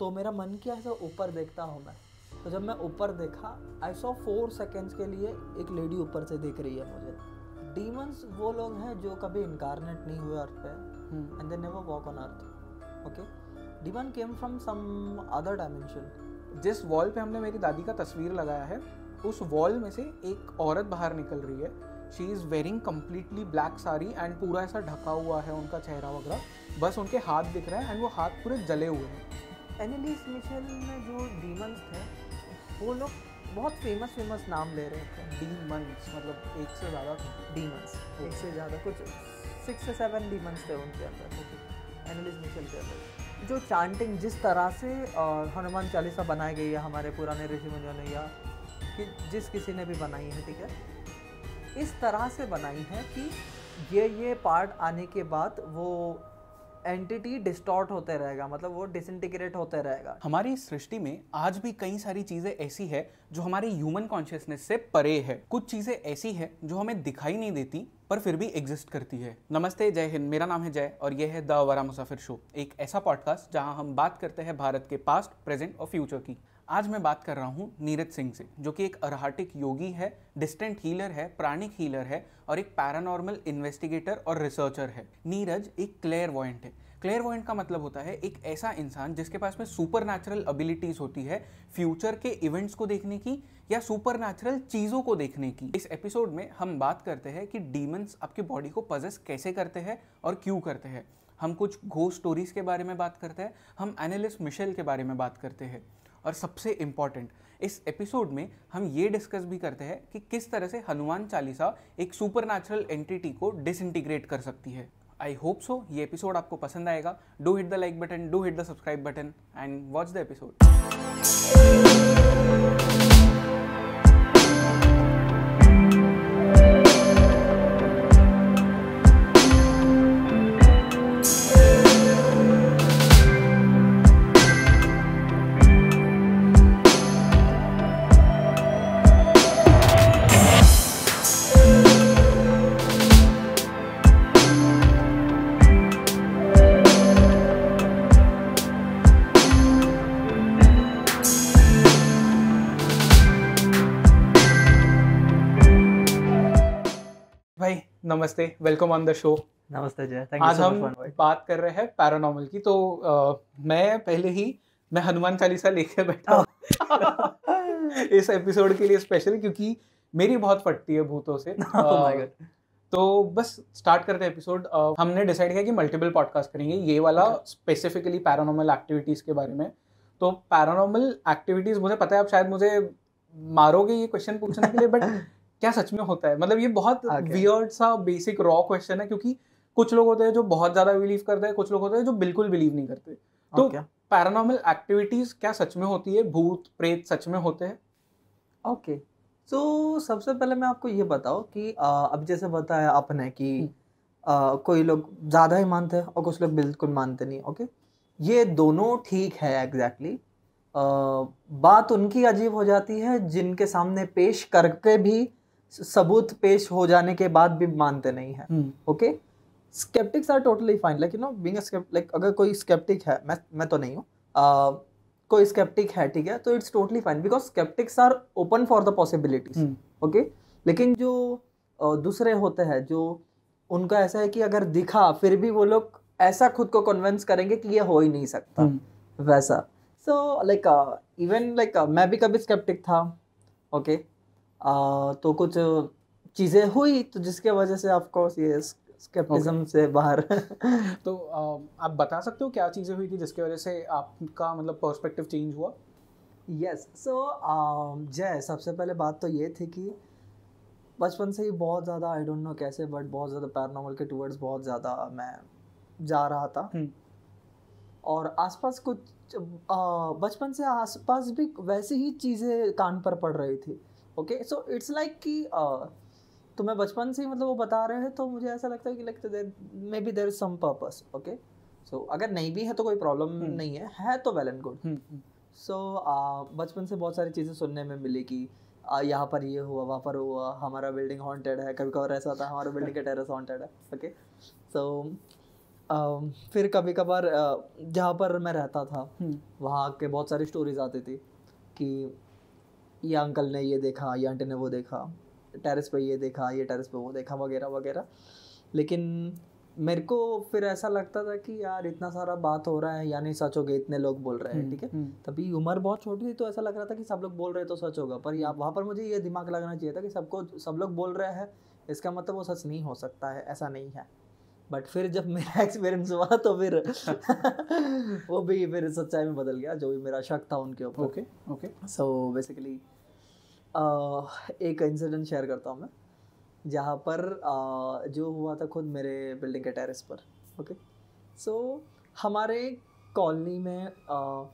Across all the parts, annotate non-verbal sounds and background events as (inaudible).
तो मेरा मन किया ऐसे ऊपर देखता हूँ मैं तो जब मैं ऊपर देखा आई सॉ फोर सेकेंड्स के लिए एक लेडी ऊपर से देख रही है मुझे डीमंस वो लोग हैं जो कभी इनकारनेट नहीं हुए अर्थ पे and they never walk on earth okay demon came from some other dimension जिस वॉल पे हमने मेरी दादी का तस्वीर लगाया है उस वॉल में से एक औरत बाहर निकल रही है she is wearing completely black sari and पूरा ऐसा ढका हुआ है उनका चेहरा वगैरह बस उनके हाथ दिख रहे हैं एंड वो हाथ पूरे जले हुए हैं एनिलीस मिशेल में जो डीमंस थे वो लोग बहुत फेमस फेमस नाम ले रहे थे डीमंस मतलब एक से ज़्यादा डीमंस एक से ज़्यादा कुछ सिक्स से सेवन डीमंस थे उनके अंदर एनिलीस मिशेल के अंदर जो चांटिंग जिस तरह से हनुमान चालीसा बनाई गई है हमारे पुराने ऋषि मुनियों ने या कि जिस किसी ने भी बनाई है ठीक है इस तरह से बनाई है कि ये ये पार्ट आने के बाद वो एंटिटी डिस्टॉर्ट होते रहेगा मतलब वो डिसइंटीग्रेट होते रहेगा हमारी सृष्टि में आज भी कई सारी चीज़ें ऐसी है जो हमारे ह्यूमन कॉन्शियसनेस से परे है कुछ चीज़ें ऐसी है जो हमें दिखाई नहीं देती पर फिर भी एग्जिस्ट करती है नमस्ते जय हिंद मेरा नाम है जय और यह है द वरा मुसाफिर शो एक ऐसा पॉडकास्ट जहां हम बात करते हैं भारत के पास्ट प्रेजेंट और फ्यूचर की आज मैं बात कर रहा हूँ नीरज सिंह से जो कि एक अरहाटिक योगी है डिस्टेंट हीलर है प्राणिक हीलर है और एक पैरानॉर्मल इन्वेस्टिगेटर और रिसर्चर है नीरज एक क्लेयर वॉइंट है क्लेयर वॉइंट का मतलब होता है एक ऐसा इंसान जिसके पास में सुपर नेचुरल एबिलिटीज होती है फ्यूचर के इवेंट्स को देखने की या सुपर नेचुरल चीज़ों को देखने की इस एपिसोड में हम बात करते हैं कि डीमंस आपकी बॉडी को पजेस कैसे करते हैं और क्यों करते हैं हम कुछ घो स्टोरीज के बारे में बात करते हैं हम एनालिस्ट मिशेल के बारे में बात करते हैं और सबसे इम्पॉर्टेंट इस एपिसोड में हम ये डिस्कस भी करते हैं कि किस तरह से हनुमान चालीसा एक सुपर एंटिटी को डिसइंटीग्रेट कर सकती है आई होप सो ये एपिसोड आपको पसंद आएगा do hit the like button do hit the subscribe button and watch the episode नमस्ते वेलकम ऑन द शो नमस्ते जय थैंक आज so हम बात कर रहे हैं पैरानॉर्मल की तो uh, मैं पहले ही मैं हनुमान चालीसा लेके बैठा (laughs) इस एपिसोड के लिए स्पेशल क्योंकि मेरी बहुत फटती है भूतों से uh, (laughs) तो बस स्टार्ट करते हैं एपिसोड हमने डिसाइड किया कि मल्टीपल पॉडकास्ट करेंगे ये वाला स्पेसिफिकली पैरानॉर्मल एक्टिविटीज़ के बारे में तो पैरानॉर्मल एक्टिविटीज़ मुझे पता है आप शायद मुझे मारोगे ये क्वेश्चन पूछने के लिए बट (laughs) क्या सच में होता है मतलब ये बहुत वियर्ड सा बेसिक रॉ क्वेश्चन है क्योंकि कुछ लोग होते हैं जो बहुत ज्यादा बिलीव करते हैं कुछ लोग होते हैं जो बिल्कुल बिलीव नहीं करते तो पैरानॉर्मल एक्टिविटीज क्या सच में होती है भूत प्रेत सच में होते हैं ओके तो सबसे पहले मैं आपको ये बताओ कि आ, अब जैसे बताया आपने कि आ, हम्म। कोई लोग ज़्यादा ही मानते हैं और कुछ लोग बिल्कुल मानते नहीं ओके ये दोनों ठीक है एग्जैक्टली exactly. बात उनकी अजीब हो जाती है जिनके सामने पेश करके भी सबूत पेश हो जाने के बाद भी मानते नहीं है hmm. Okay sceptics are totally fine like you know being like अगर कोई स्केप्टिक है मैं मैं तो नहीं हूँ uh, कोई स्केप्टिक है ठीक है तो it's totally fine because sceptics are open for the possibilities okay लेकिन जो uh, दूसरे होते हैं जो उनका ऐसा है कि अगर दिखा फिर भी वो लोग ऐसा खुद को कन्विंस करेंगे कि ये हो ही नहीं सकता hmm. वैसा सो लाइक इवन लाइक मैं भी कभी स्केप्टिक था ओके okay? आ, तो कुछ चीज़ें हुई तो जिसके वजह से ऑफकोर्स ये स्केप्टिज्म okay. से बाहर (laughs) तो आप बता सकते हो क्या चीज़ें हुई थी जिसकी वजह से आपका मतलब पर्सपेक्टिव चेंज हुआ यस सो जय सबसे पहले बात तो ये थी कि बचपन से ही बहुत ज़्यादा आई डोंट नो कैसे बट बहुत ज़्यादा पैरानॉर्मल के टूवर्ड्स बहुत ज़्यादा मैं जा रहा था हुँ. हम्म। और आसपास कुछ बचपन से आसपास भी वैसे ही चीज़ें कान पर पड़ रही थी ओके सो इट्स लाइक कि तो मैं बचपन से ही मतलब वो बता रहे हैं तो मुझे ऐसा लगता है कि लगता है maybe there is some purpose okay so अगर नहीं भी है तो कोई प्रॉब्लम हम्म। hmm. नहीं है है तो वेल एंड गुड सो बचपन से बहुत सारी चीज़ें सुनने में मिली कि uh, यहाँ पर ये हुआ वहाँ पर हुआ हमारा बिल्डिंग हॉन्टेड है कभी कभार ऐसा होता है हमारा बिल्डिंग का टेरेस हॉन्टेड है ओके सो so, Uh, फिर कभी कभार uh, जहाँ पर मैं रहता था hmm. वहाँ के बहुत सारी स्टोरीज आती थी कि ये अंकल ने ये देखा ये आंटी ने वो देखा टेरेस पे ये देखा ये टेरेस पे वो देखा वगैरह वगैरह लेकिन मेरे को फिर ऐसा लगता था कि यार इतना सारा बात हो रहा है यानी सच हो गया इतने लोग बोल रहे हैं हम्म, ठीक है हम्म। तभी उम्र बहुत छोटी थी तो ऐसा लग रहा था कि सब लोग बोल रहे तो सच होगा पर हम्म। वहाँ पर मुझे ये दिमाग लगाना चाहिए था कि सबको सब लोग बोल रहे हैं इसका मतलब वो सच नहीं हो सकता है ऐसा नहीं है बट फिर जब मेरा एक्सपीरियंस हुआ तो फिर वो भी फिर सच्चाई में बदल गया जो भी मेरा शक था उनके ऊपर ओके ओके सो बेसिकली एक इंसिडेंट शेयर करता हूँ मैं जहाँ पर uh, जो हुआ था खुद मेरे बिल्डिंग के टेरेस पर ओके सो so, हमारे कॉलोनी में uh,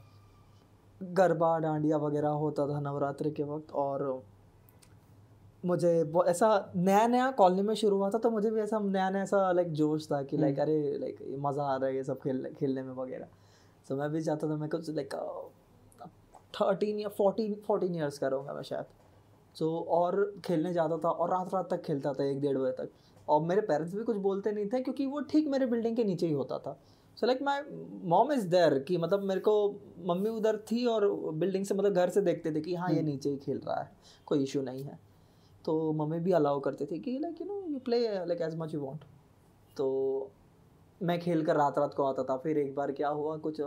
गरबा डांडिया वगैरह होता था नवरात्रि के वक्त और मुझे ऐसा नया नया कॉलोनी में शुरू हुआ था तो मुझे भी ऐसा नया नया सा लाइक जोश था कि लाइक हम्म। अरे लाइक मज़ा आ रहा है ये सब खेल खेलने में वगैरह सो मैं भी चाहता था मैं कुछ लाइक थर्टीन या फोर्टीन फोर्टीन ईयर्स का रहूँगा मैं शायद सो और खेलने जाता था और रात रात तक खेलता था एक डेढ़ बजे तक और मेरे पेरेंट्स भी कुछ बोलते नहीं थे क्योंकि वो ठीक मेरे बिल्डिंग के नीचे ही होता था so like my mom is there कि मतलब मेरे को मम्मी उधर थी और बिल्डिंग से मतलब घर से देखते थे कि हाँ ये हम्म। नीचे ही खेल रहा है कोई इशू नहीं है तो मम्मी भी अलाउ करते थे कि like you know you play like as much you want तो मैं खेल कर रात रात को आता था फिर एक बार क्या हुआ कुछ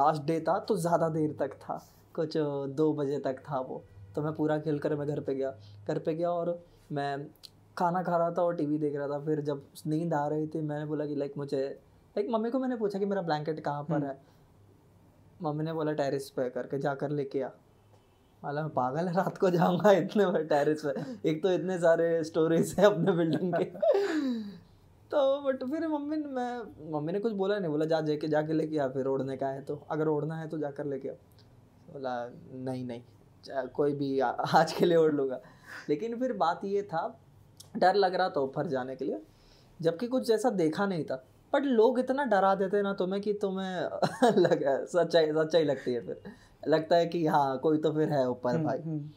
लास्ट डे था तो ज़्यादा देर तक था कुछ दो बजे तक था वो तो मैं पूरा खेल कर मैं घर पे गया घर पे गया और मैं खाना खा रहा था और टीवी देख रहा था फिर जब नींद आ रही थी मैंने बोला कि लाइक मुझे लाइक मम्मी को मैंने पूछा कि मेरा ब्लैंकेट कहाँ पर हम्म। है मम्मी ने बोला टेरिस पे करके जाकर लेके आ माला मैं पागल है रात को जाऊंगा इतने बड़े टेरिस पर एक तो इतने सारे स्टोरेज है अपने बिल्डिंग के (laughs) तो बट फिर मम्मी ने मैं मम्मी ने कुछ बोला नहीं बोला जा जाके जाके लेके आ फिर ओढ़ने का है तो अगर ओढ़ना है तो जाकर लेके आओ बोला नहीं नहीं कोई भी आ, आज के लिए ओढ़ लूँगा लेकिन फिर बात ये था डर लग रहा था ऊपर जाने के लिए जबकि कुछ जैसा देखा नहीं था बट लोग इतना डरा देते ना तुम्हें कि तुम्हें (laughs) लगा सच्चाई सच्चाई लगती है फिर लगता है कि हाँ कोई तो फिर है ऊपर हम्म, भाई हम्म।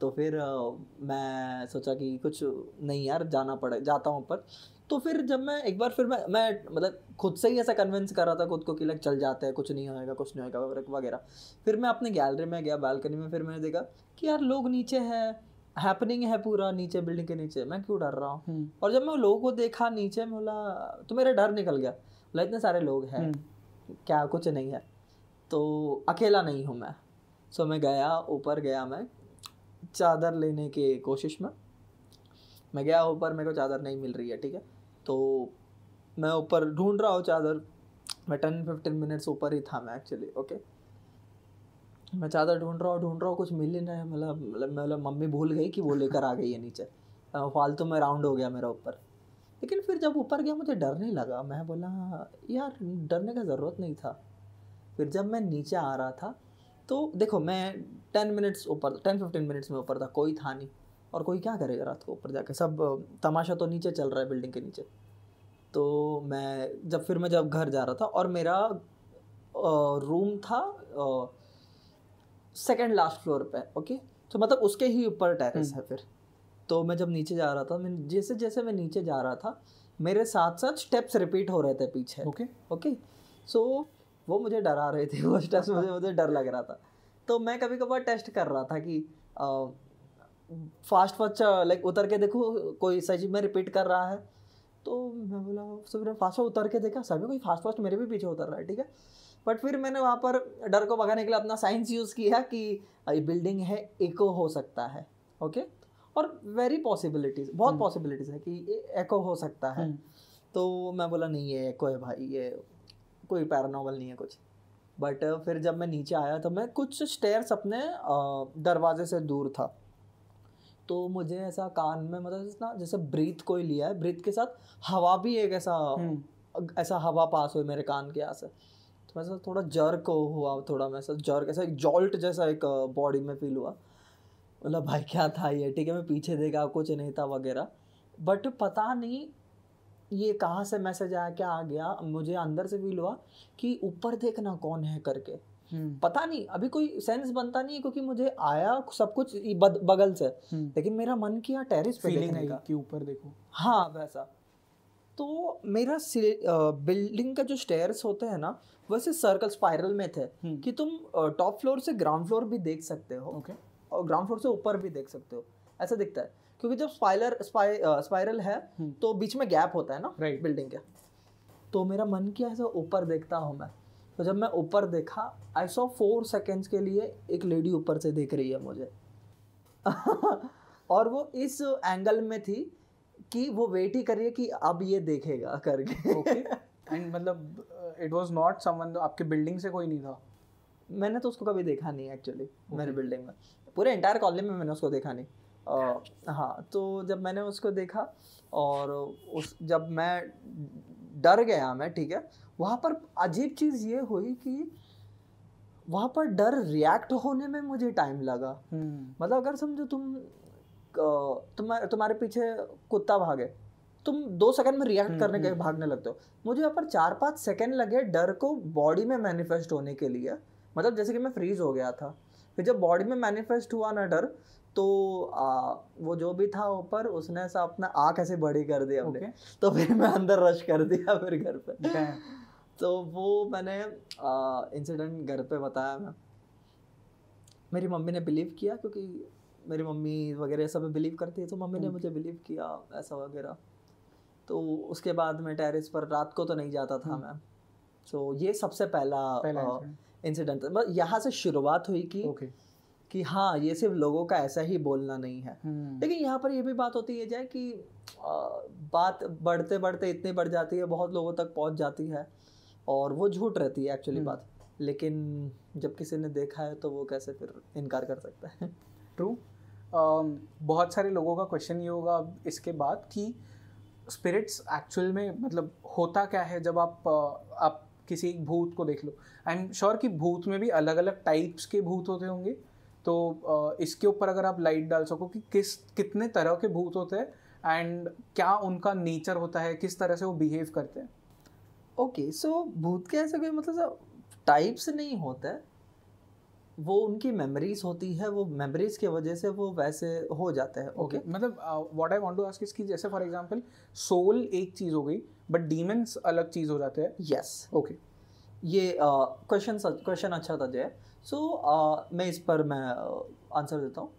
तो फिर मैं सोचा कि कुछ नहीं यार जाना पड़े जाता हूँ ऊपर तो फिर जब मैं एक बार फिर मैं मैं मतलब खुद से ही ऐसा कन्विंस कर रहा था खुद को कि लग चल जाते हैं कुछ नहीं होएगा कुछ नहीं होएगा वगैरह फिर मैं अपने गैलरी में गया बालकनी में फिर मैंने देखा कि यार लोग नीचे है हैपनिंग है पूरा नीचे बिल्डिंग के नीचे मैं क्यों डर रहा हूँ हम्म। और जब मैं लोगों को देखा नीचे मैं बोला तो मेरा डर निकल गया बोला इतने सारे लोग हैं क्या कुछ नहीं है तो अकेला नहीं हूँ मैं सो मैं गया ऊपर गया मैं चादर लेने के कोशिश में मैं गया ऊपर मेरे को चादर नहीं मिल रही है ठीक है तो मैं ऊपर ढूंढ रहा हूँ चादर मैं टेन फिफ्टीन मिनट्स ऊपर ही था मैं एक्चुअली ओके मैं चादर ढूंढ रहा हूँ ढूंढ रहा हूँ कुछ मिल ही नहीं मतलब मतलब मतलब मम्मी भूल गई कि वो लेकर आ गई है नीचे फालतू में राउंड हो गया मेरा ऊपर लेकिन फिर जब ऊपर गया मुझे डर नहीं लगा मैं बोला यार डरने का ज़रूरत नहीं था फिर जब मैं नीचे आ रहा था तो देखो मैं टेन मिनट्स ऊपर टेन फिफ्टीन मिनट्स में ऊपर था कोई था नहीं और कोई क्या करेगा रात को ऊपर जाके सब तमाशा तो नीचे चल रहा है बिल्डिंग के नीचे तो मैं जब फिर मैं जब घर जा रहा था और मेरा रूम था सेकेंड लास्ट फ्लोर पे ओके तो मतलब उसके ही ऊपर टेरेस हम्म। है फिर तो मैं जब नीचे जा रहा था मैं जैसे जैसे मैं नीचे जा रहा था मेरे साथ साथ स्टेप्स रिपीट हो रहे थे पीछे ओके ओके सो वो मुझे डरा रहे थे वो टेस्ट मुझे मुझे डर लग रहा था तो मैं कभी कभार टेस्ट कर रहा था कि फास्ट फास्ट लाइक उतर के देखो कोई सही में रिपीट कर रहा है तो मैं बोला सबने फास्ट उतर के देखा सभी कोई फास्ट फास्ट मेरे भी पीछे उतर रहा है ठीक है बट फिर मैंने वहाँ पर डर को भगाने के लिए अपना साइंस यूज़ किया कि ये बिल्डिंग है एको हो सकता है ओके और वेरी पॉसिबिलिटीज़ बहुत पॉसिबिलिटीज़ हम्म। है कि एको हो सकता है हम्म। तो मैं बोला नहीं ये एको है भाई ये कोई पैरानॉवल नहीं है कुछ बट फिर जब मैं नीचे आया तो मैं कुछ स्टेयर्स अपने दरवाजे से दूर था तो मुझे ऐसा कान में मतलब ना जैसे ब्रीथ कोई लिया है ब्रीथ के साथ हवा भी एक ऐसा हम्म। ऐसा हवा पास हुई मेरे कान के यहाँ से तो मैं थोड़ा जर्क हुआ थोड़ा मैं जर्क ऐसा एक जॉल्ट जैसा एक बॉडी में फील हुआ मतलब भाई क्या था ये ठीक है मैं पीछे देखा कुछ नहीं था वगैरह बट पता नहीं ये कहाँ से मैसेज आया क्या आ गया मुझे अंदर से फील हुआ कि ऊपर देखना कौन है करके हम्म। पता नहीं अभी कोई सेंस बनता नहीं क्योंकि मुझे आया सब कुछ बगल से हम्म। लेकिन मेरा मन किया टेरिस पे देखने का कि ऊपर देखो हाँ वैसा तो मेरा बिल्डिंग का जो स्टेयर्स होते हैं ना वैसे सर्कल स्पाइरल में थे हम्म। कि तुम टॉप फ्लोर से ग्राउंड फ्लोर भी देख सकते हो और ग्राउंड फ्लोर से ऊपर भी देख सकते हो ऐसा दिखता है क्योंकि जब स्पाइलर स्पाइरल है हम्म। तो बीच में गैप होता है ना राइट बिल्डिंग के तो मेरा मन किया है ऊपर देखता हूँ मैं तो जब मैं ऊपर देखा आई सो फोर सेकेंड्स के लिए एक लेडी ऊपर से देख रही है मुझे (laughs) और वो इस एंगल में थी कि वो वेट ही कर रही है कि अब ये देखेगा करके एंड (laughs) मतलब इट वाज नॉट समवन आपके बिल्डिंग से कोई नहीं था मैंने तो उसको कभी देखा नहीं एक्चुअली okay. मेरे बिल्डिंग में पूरे एंटायर कॉलोनी में मैंने उसको देखा नहीं हाँ तो जब मैंने उसको देखा और उस जब मैं डर गया मैं ठीक है वहाँ पर अजीब चीज़ ये हुई कि वहाँ पर डर रिएक्ट होने में मुझे टाइम लगा हम्म। मतलब अगर समझो तुम तुम्हारे तुम्हारे पीछे कुत्ता भागे तुम दो सेकंड में रिएक्ट हम्म, करने के हम्म। भागने लगते हो मुझे यहाँ पर चार पाँच सेकंड लगे डर को बॉडी में मैनिफेस्ट होने के लिए मतलब जैसे कि मैं फ्रीज हो गया था फिर जब बॉडी में मैनिफेस्ट हुआ ना डर तो आ, वो जो भी था ऊपर उसने सा अपना आँख ऐसे बड़ी कर दिया okay. तो फिर मैं अंदर रश कर दिया फिर घर पे okay. तो वो मैंने इंसिडेंट घर पे बताया मैं मेरी मम्मी ने बिलीव किया क्योंकि मेरी मम्मी वगैरह सब बिलीव करती है तो मम्मी ने hmm. मुझे बिलीव किया ऐसा वगैरह तो उसके बाद मैं टेरिस पर रात को तो नहीं जाता था hmm. मैं तो ये सबसे पहला इंसिडेंट था यहाँ से शुरुआत हुई कि okay. कि हाँ ये सिर्फ लोगों का ऐसा ही बोलना नहीं है हम्म। लेकिन यहाँ पर ये भी बात होती है जाए कि बात बढ़ते बढ़ते इतनी बढ़ जाती है बहुत लोगों तक पहुँच जाती है और वो झूठ रहती है एक्चुअली हम्म। बात लेकिन जब किसी ने देखा है तो वो कैसे फिर इनकार कर सकता है ट्रू um, बहुत सारे लोगों का क्वेश्चन ये होगा इसके बाद कि स्पिरिट्स एक्चुअल में मतलब होता क्या है जब आप आप किसी एक भूत को देख लो आई एम श्योर कि भूत में भी अलग अलग टाइप्स के भूत होते होंगे तो इसके ऊपर अगर आप लाइट डाल सको कि किस कितने तरह के भूत होते हैं एंड क्या उनका नेचर होता है किस तरह से वो बिहेव करते हैं ओके सो भूत के ऐसे कोई मतलब टाइप्स नहीं होता वो उनकी मेमोरीज होती है वो मेमोरीज की वजह से वो वैसे हो जाता है ओके okay. मतलब what I want to ask इसकी जैसे फॉर एग्जांपल सोल एक चीज़ हो गई बट डीमंस अलग चीज़ हो जाते हैं यस ओके ये क्वेश्चन क्वेश्चन अच्छा था जय सो so, uh, मैं इस पर मैं आंसर देता हूँ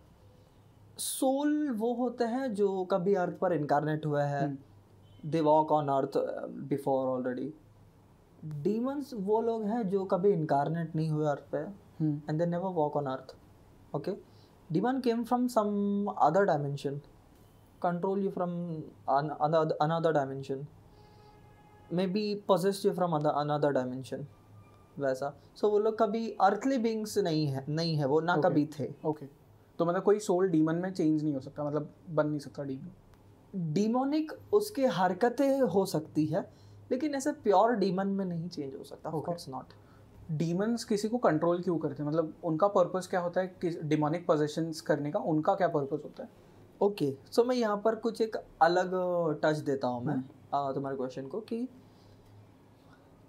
सोल वो होते हैं जो कभी अर्थ पर इनकारनेट हुए हैं they walk on earth before already demons वो लोग हैं जो कभी इनकारनेट नहीं हुए अर्थ पे and they never walk on earth okay demon came from some other dimension control you from another dimension may be possessed you from another dimension वैसा so so, वो लोग कभी अर्थली बींग्स नहीं है नहीं है वो ना okay. कभी थे ओके okay. तो मतलब कोई सोल डीमन में चेंज नहीं हो सकता मतलब बन नहीं सकता डीमन डीमोनिक उसके हरकतें हो सकती है लेकिन ऐसे प्योर डीमन में नहीं चेंज हो सकता ऑफ कोर्स नॉट डीमंस किसी को कंट्रोल क्यों करते हैं मतलब उनका पर्पस क्या होता है किस डिमोनिक पोजेशंस करने का उनका क्या पर्पस होता है ओके okay, सो so मैं यहाँ पर कुछ एक अलग टच देता हूँ मैं हम्म। तुम्हारे क्वेश्चन को कि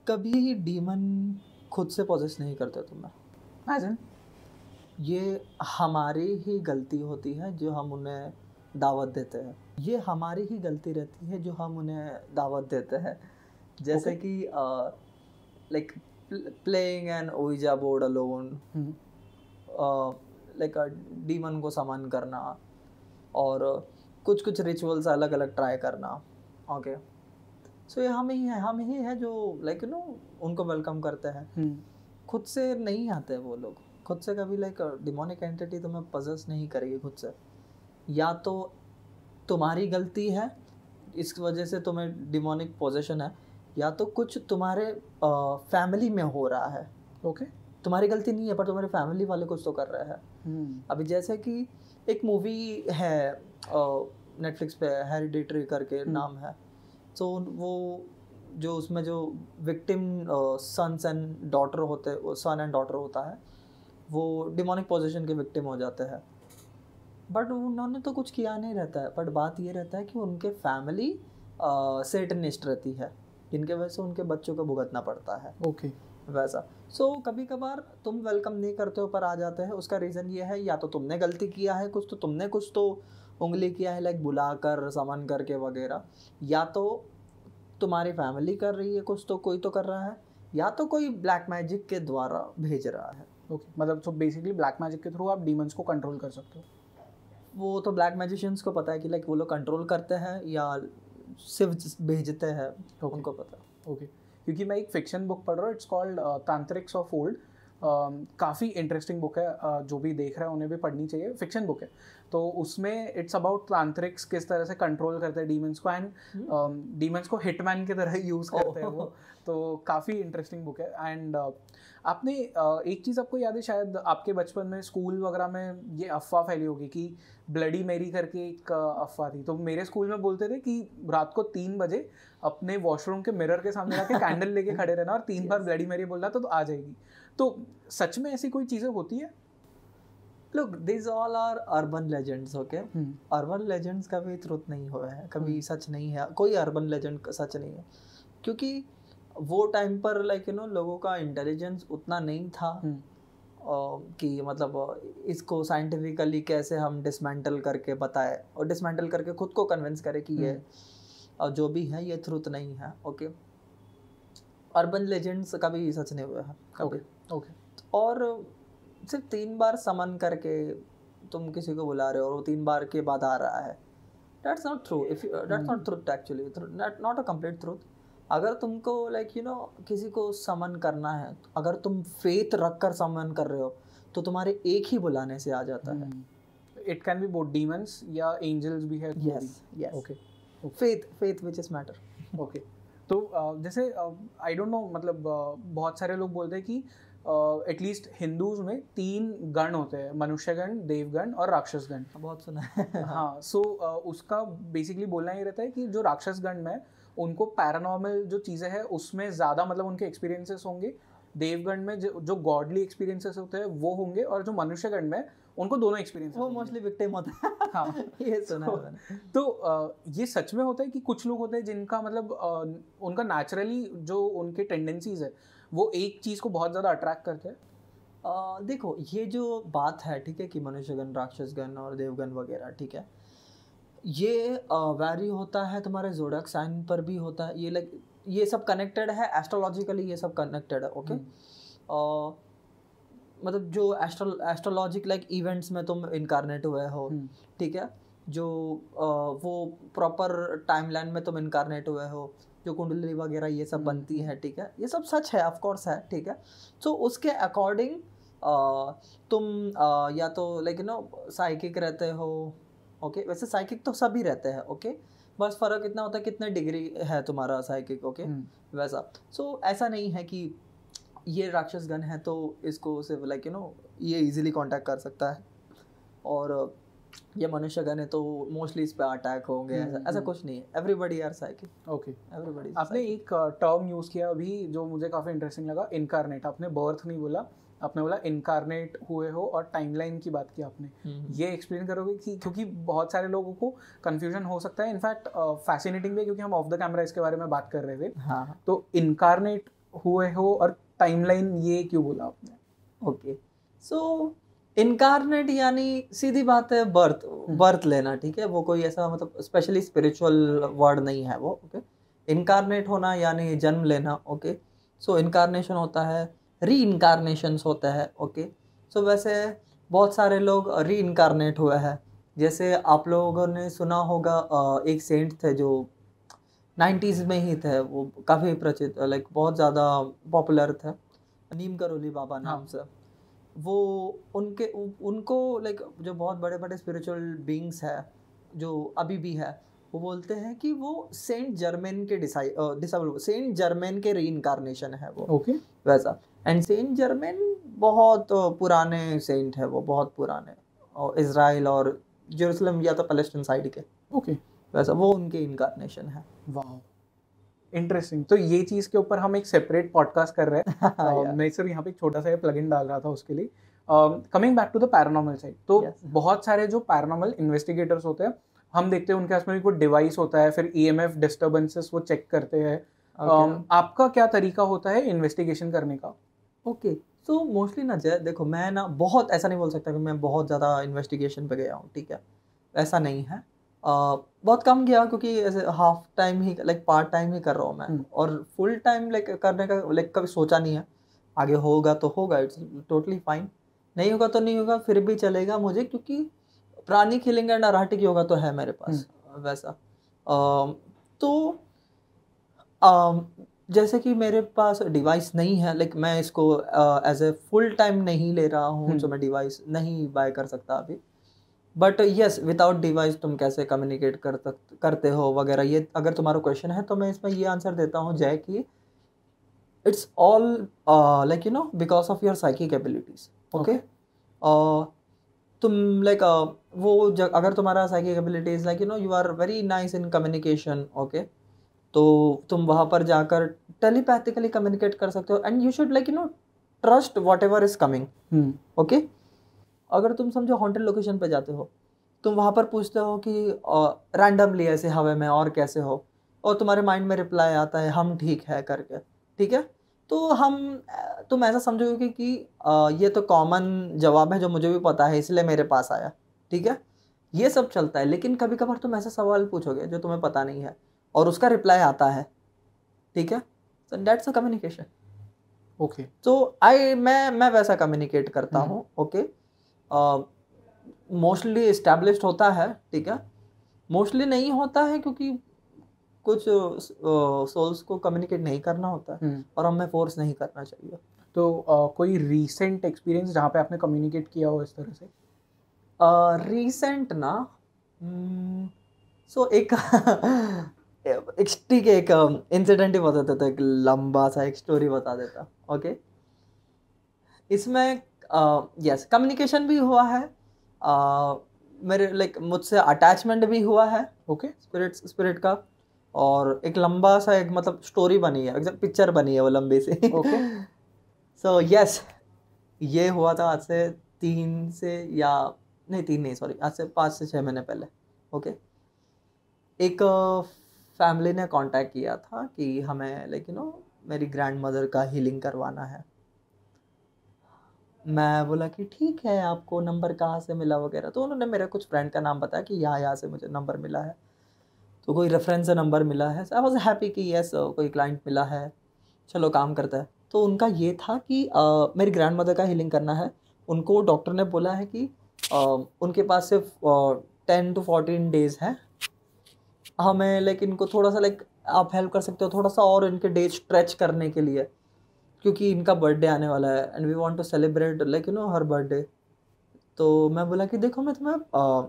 कभी डीमन खुद से पॉजिस नहीं करते तुम्हें एज ये हमारी ही गलती होती है जो हम उन्हें दावत देते हैं ये हमारी ही गलती रहती है जो हम उन्हें दावत देते हैं जैसे okay. कि like playing an ouija board alone like demon को समान करना और कुछ कुछ रिचुअल्स अलग अलग ट्राई करना ओके okay. सो so, ये हम ही है हम ही है जो लाइक यू नो उनको वेलकम करते हैं हम्म। खुद से नहीं आते वो लोग खुद से कभी लाइक डिमोनिक एंटिटी तुम्हें पजस नहीं करेगी खुद से या तो तुम्हारी गलती है इस वजह से तुम्हें डिमोनिक पोजिशन है या तो कुछ तुम्हारे फैमिली में हो रहा है ओके okay. तुम्हारी गलती नहीं है पर तुम्हारे फैमिली वाले कुछ तो कर रहे हैं hmm. अभी जैसे कि एक मूवी है नेटफ्लिक्स पे हेरिडेटरी करके hmm. नाम है सो so, वो जो उसमें जो विक्टिम सन्स एंड डॉटर होते सन एंड डॉटर होता है वो डिमोनिक पोजिशन के विक्टिम हो जाते हैं बट उन्होंने तो कुछ किया नहीं रहता है बट बात ये रहता है कि उनके फैमिली सेटनिस्ट रहती है जिनके वजह से उनके बच्चों को भुगतना पड़ता है ओके okay. वैसा सो so, कभी कभार तुम वेलकम नहीं करते हो पर आ जाते हैं उसका रीज़न ये है या तो तुमने गलती किया है कुछ तो तुमने कुछ तो उंगली किया है लाइक बुलाकर समन करके वगैरह या तो तुम्हारी फैमिली कर रही है कुछ तो कोई तो कर रहा है या तो कोई ब्लैक मैजिक के द्वारा भेज रहा है ओके okay. मतलब तो बेसिकली ब्लैक मैजिक के थ्रू आप डीमंस को कंट्रोल कर सकते हो वो तो ब्लैक मैजिशियंस को पता है कि लाइक वो लोग कंट्रोल करते हैं या सिर्फ भेजते हैं okay. उनको पता ओके okay. क्योंकि मैं एक फिक्शन बुक पढ़ रहा हूँ it's called tantrics of old काफ़ी इंटरेस्टिंग बुक है जो भी देख रहा है उन्हें भी पढ़नी चाहिए फिक्शन बुक है तो उसमें इट्स अबाउट तांत्रिक्स किस तरह से कंट्रोल करते हैं डीमंस को एंड डीमंस hmm? को हिटमैन की तरह यूज़ करते हैं वो oh. (laughs) तो काफ़ी इंटरेस्टिंग बुक है एंड आपने एक चीज़ आपको याद है शायद आपके बचपन में स्कूल वगैरह में ये अफवाह फैली होगी कि ब्लडी मेरी करके एक अफवाह थी तो मेरे स्कूल में बोलते थे कि रात को तीन बजे अपने वॉशरूम के मिरर के सामने जाके कैंडल (laughs) लेके खड़े रहना और तीन बार ब्लडी मेरी बोलना तो, तो आ जाएगी तो सच में ऐसी कोई चीज़ें होती है look this all are urban legends okay urban legends का भी त्रुत नहीं हुआ है कभी hmm. सच नहीं है कोई अर्बन लेजेंड सच नहीं है क्योंकि वो टाइम पर लाइक यू नो लोगों का इंटेलिजेंस उतना नहीं था hmm. uh, कि मतलब इसको साइंटिफिकली कैसे हम डिसमेंटल करके बताए और डिसमेंटल करके खुद को कन्विंस करें कि hmm. ये और हम्म। जो भी है ये ट्रुथ नहीं है ओके अर्बन लेजेंड्स का भी सच नहीं हुआ है कभी okay. Okay okay. और सिर्फ तीन बार समन करके तुम किसी को बुला रहे हो और वो तीन बार के बाद आ रहा है that's not true if that's not truth actually not a complete truth अगर तुमको लाइक यू नो किसी को समन करना है अगर तुम फेथ रख कर समन कर रहे हो तो तुम्हारे एक ही बुलाने से आ जाता है it can be both demons या एंजल्स भी है yes yes okay faith faith which is matter okay तो uh, जैसे आई डोंट नो मतलब uh, बहुत सारे लोग बोलते हैं कि एटलीस्ट uh, हिंदूज में तीन गण होते हैं मनुष्यगण देवगण और राक्षसगण हाँ, बहुत सुना है (laughs) हाँ सो so, uh, उसका बेसिकली बोलना ये रहता है कि जो राक्षसगण में उनको पैरानॉर्मल जो चीज़ें हैं उसमें ज़्यादा मतलब उनके एक्सपीरियंसेस होंगे देवगण में जो गॉडली एक्सपीरियंसेस होते हैं वो होंगे और जो मनुष्यगण में उनको दोनों एक्सपीरियंस वो मोस्टली विक्टिम होता है हाँ (laughs) ये सुना so, तो uh, ये सच में होता है कि कुछ लोग होते हैं जिनका मतलब uh, उनका नेचुरली जो उनके टेंडेंसीज है वो एक चीज़ को बहुत ज़्यादा अट्रैक्ट करते हैं देखो ये जो बात है ठीक है कि मनुष्य गण राक्षस गण और देवगण वगैरह ठीक है ये वैरी होता है तुम्हारे जोडक साइन पर भी होता है ये लाइक ये सब कनेक्टेड है एस्ट्रोलॉजिकली ये सब कनेक्टेड है ओके आ, हम्म। मतलब जो एस्ट्रो एस्ट्रोलॉजिक लाइक इवेंट्स में तुम इनकारनेट हुए हो हम्म। ठीक है जो आ, वो प्रॉपर टाइमलाइन में तुम इनकारनेट हुए हो जो कुंडली वगैरह ये सब हम्म। बनती है ठीक है ये सब सच है ऑफकोर्स है ठीक है सो so, उसके अकॉर्डिंग तुम आ, या तो लाइक यू नो साइकिक रहते हो ओके okay? वैसे साइकिक तो सभी रहते हैं ओके okay? बस फर्क इतना होता है कितने डिग्री है तुम्हारा साइकिक ओके okay? हम्म। वैसा सो so, ऐसा नहीं है कि ये राक्षस है तो इसको सिर्फ लाइक यू नो ये इजीली कांटेक्ट कर सकता है और ये मनुष्य गण है तो मोस्टली इस पे अटैक होंगे हम्म, ऐसा ऐसा हम्म। कुछ नहीं है everybody are psychic okay everybody आपने एक टर्म uh, यूज़ किया अभी जो मुझे काफ़ी इंटरेस्टिंग लगा इनकारनेट आपने बर्थ नहीं बोला आपने बोला इनकारनेट हुए हो और टाइमलाइन की बात की आपने हम्म। ये एक्सप्लेन करोगे कि क्योंकि बहुत सारे लोगों को कंफ्यूजन हो सकता है इनफैक्ट फैसिनेटिंग uh, भी क्योंकि हम ऑफ द कैमरा इसके बारे में बात कर रहे थे हाँ तो इनकारनेट हुए हो और टाइमलाइन ये क्यों बोला आपने ओके सो इनकारनेट यानी सीधी बात है बर्थ हम्म। बर्थ लेना ठीक है वो कोई ऐसा मतलब स्पेशली स्पिरिचुअल वर्ड नहीं है वो ओके इनकारनेट होना यानी जन्म लेना ओके सो इनकारनेशन होता है री इनकारनेशन होता है ओके सो वैसे बहुत सारे लोग री इनकारनेट हुए हैं जैसे आप लोगों ने सुना होगा एक सेंट थे जो नाइन्टीज़ में ही थे वो काफ़ी प्रचित लाइक बहुत ज़्यादा पॉपुलर थे नीम करोली बाबा नाम हाँ। से वो उनके उनको लाइक जो बहुत बड़े बड़े स्पिरिचुअल बींग्स है जो अभी भी है वो बोलते हैं कि वो सेंट जर्मेन के डिसाइड सेंट जर्मेन के री इनकारनेशन है वो ओके okay. वैसा एंड सेंट जर्मेन बहुत पुराने सेंट है वो बहुत पुराने और इसराइल और जेरूसलम या तो पलेस्टीन साइड के ओके okay. वैसा वो उनके इनकारनेशन है वाह इंटरेस्टिंग तो ये चीज के ऊपर हम एक सेपरेट पॉडकास्ट कर रहे हैं (laughs) um, मैं सिर्फ यहाँ पे एक छोटा सा प्लग इन डाल रहा था उसके लिए coming back to the paranormal side तो yes. बहुत सारे जो पैरानॉमल इन्वेस्टिगेटर्स होते हैं हम देखते हैं उनके पास में भी कोई डिवाइस होता है फिर ई एम एफ डिस्टर्बेंसेस वो चेक करते हैं okay. um, आपका क्या तरीका होता है इन्वेस्टिगेशन करने का ओके सो मोस्टली ना जय देखो मैं ना बहुत ऐसा नहीं बोल सकता कि मैं बहुत ज़्यादा इन्वेस्टिगेशन पे गया हूँ ठीक है ऐसा नहीं है बहुत कम गया क्योंकि ऐसे हाफ टाइम ही लाइक पार्ट टाइम ही कर रहा हूँ मैं हम्म। और फुल टाइम लाइक करने का लाइक कभी सोचा नहीं है आगे होगा तो होगा इट्स टोटली फाइन नहीं होगा तो नहीं होगा फिर भी चलेगा मुझे क्योंकि प्राणी खेलेंगे एंड अराटिक योगा तो है मेरे पास हम्म। वैसा आ, तो आ, जैसे कि मेरे पास डिवाइस नहीं है लाइक मैं इसको एज ए फुल टाइम नहीं ले रहा हूँ जो हम्म। मैं डिवाइस नहीं बाय कर सकता अभी बट यस विदाउट डिवाइस तुम कैसे कम्युनिकेट कर करते हो वगैरह ये अगर तुम्हारा क्वेश्चन है तो मैं इसमें ये आंसर देता हूँ जय कि it's all like you know because of your psychic abilities okay तुम लाइक like, uh, वो जग, अगर तुम्हारा psychic abilities like you know you are very nice in communication okay तो तुम वहाँ पर जाकर टेलीपैथिकली कम्युनिकेट कर सकते हो and you should like you know trust whatever is coming okay अगर तुम समझो हॉन्टेड लोकेशन पर जाते हो तुम वहाँ पर पूछते हो कि रैंडमली ऐसे हवे में और कैसे हो और तुम्हारे माइंड में रिप्लाई आता है हम ठीक है करके ठीक है तो हम तुम ऐसा समझोगे कि, कि आ, ये तो कॉमन जवाब है जो मुझे भी पता है इसलिए मेरे पास आया ठीक है ये सब चलता है लेकिन कभी कभार तुम ऐसा सवाल पूछोगे जो तुम्हें पता नहीं है और उसका रिप्लाई आता है ठीक है so that's a communication okay तो आई मैं मैं वैसा कम्युनिकेट करता हम्म। हूँ okay okay? Mostly uh, establish होता है ठीक है मोस्टली नहीं होता है क्योंकि कुछ सोल्स uh, को कम्युनिकेट नहीं करना होता है हम्म। और हमें फोर्स नहीं करना चाहिए तो uh, कोई रीसेंट एक्सपीरियंस जहाँ पे आपने कम्युनिकेट किया हो इस तरह से रीसेंट uh, ना सो हम्म, hmm, so, एक (laughs) एक ठीक है एक इंसिडेंट ही बता देता एक लंबा सा एक स्टोरी बता देता ओके इसमें यस कम्युनिकेशन भी हुआ है मेरे लाइक मुझसे अटैचमेंट भी हुआ है ओके स्पिरिट स्पिरिट का और एक लंबा सा एक मतलब स्टोरी बनी है एकदम पिक्चर बनी है वो लंबी सी ओके सो यस ये हुआ था आज से तीन से या नहीं तीन नहीं सॉरी आज से पाँच से छः महीने पहले ओके okay? एक फैमिली ने कांटेक्ट किया था कि हमें लाइक यू नो मेरी ग्रैंड मदर का हीलिंग करवाना है मैं बोला कि ठीक है आपको नंबर कहाँ से मिला वगैरह तो उन्होंने मेरे कुछ फ्रेंड का नाम बताया कि यहाँ यहाँ से मुझे नंबर मिला है तो कोई रेफरेंस से नंबर मिला है आई वॉज हैप्पी कि यस कोई क्लाइंट मिला है चलो काम करता है तो उनका ये था कि आ, मेरी ग्रैंड मदर का हीलिंग करना है उनको डॉक्टर ने बोला है कि आ, उनके पास सिर्फ टेन टू फोर्टीन डेज़ है हमें लाइक इनको थोड़ा सा लाइक आप हेल्प कर सकते हो थोड़ा सा और इनके डेज स्ट्रेच करने के लिए क्योंकि इनका बर्थडे आने वाला है and we want to celebrate like you know her birthday तो मैं बोला कि देखो मैं तुम्हें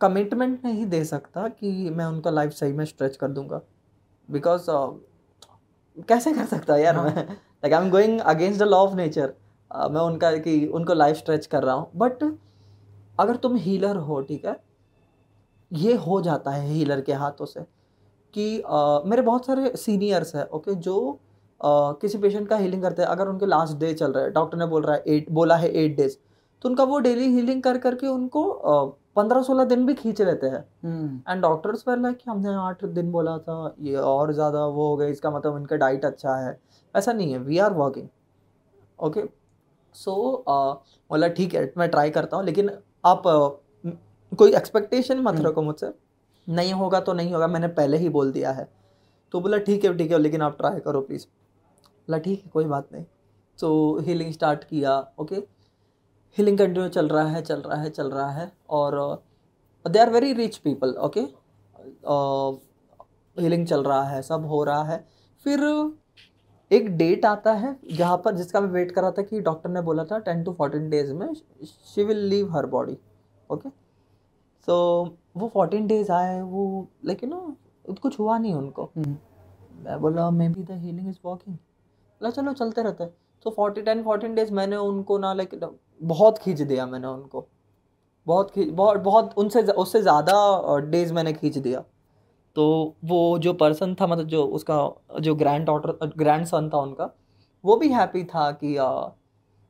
कमिटमेंट नहीं दे सकता कि मैं उनका लाइफ सही में स्ट्रेच कर दूंगा बिकॉज uh, कैसे कर सकता यार हाँ। मैं like I am going against the law of nature मैं उनका कि उनको लाइफ स्ट्रेच कर रहा हूँ बट अगर तुम हीलर हो ठीक है ये हो जाता है हीलर के हाथों से कि uh, मेरे बहुत सारे सीनियर्स हैं ओके okay, जो किसी पेशेंट का हीलिंग करते हैं अगर उनके लास्ट डे चल रहा है डॉक्टर ने बोल रहा है एट बोला है एट डेज तो उनका वो डेली हीलिंग कर करके उनको पंद्रह सोलह दिन भी खींच लेते हैं एंड डॉक्टर्स पर लाइक हमने आठ दिन बोला था ये और ज़्यादा वो हो गया इसका मतलब इनका डाइट अच्छा है ऐसा नहीं है we are working okay so बोला ठीक है मैं ट्राई करता हूँ लेकिन आप uh, कोई एक्सपेक्टेशन मत हम्म। रखो मुझसे नहीं होगा तो नहीं होगा मैंने पहले ही बोल दिया है तो बोला ठीक है ठीक है लेकिन आप ट्राई करो प्लीज़ बोला ठीक है कोई बात नहीं तो हीलिंग स्टार्ट किया ओके हीलिंग कंटिन्यू चल रहा है चल रहा है चल रहा है और they are very rich people okay healing चल रहा है सब हो रहा है फिर एक डेट आता है जहाँ पर जिसका मैं वेट कर रहा था कि डॉक्टर ने बोला था टेन टू फोर्टीन डेज में she will leave her body okay so वो फोर्टीन डेज आए वो लेकिन ना नो कुछ हुआ नहीं उनको हम्म। मैं बोला may be the healing is walking बोला चलो चलते रहते हैं तो फोर्टी टेन फोर्टीन डेज मैंने उनको ना लाइक बहुत खींच दिया मैंने उनको बहुत खींच बहुत बहुत उनसे उससे ज़्यादा डेज मैंने खींच दिया तो वो जो पर्सन था मतलब जो उसका जो ग्रैंड डॉटर ग्रैंड सन था उनका वो भी हैप्पी था कि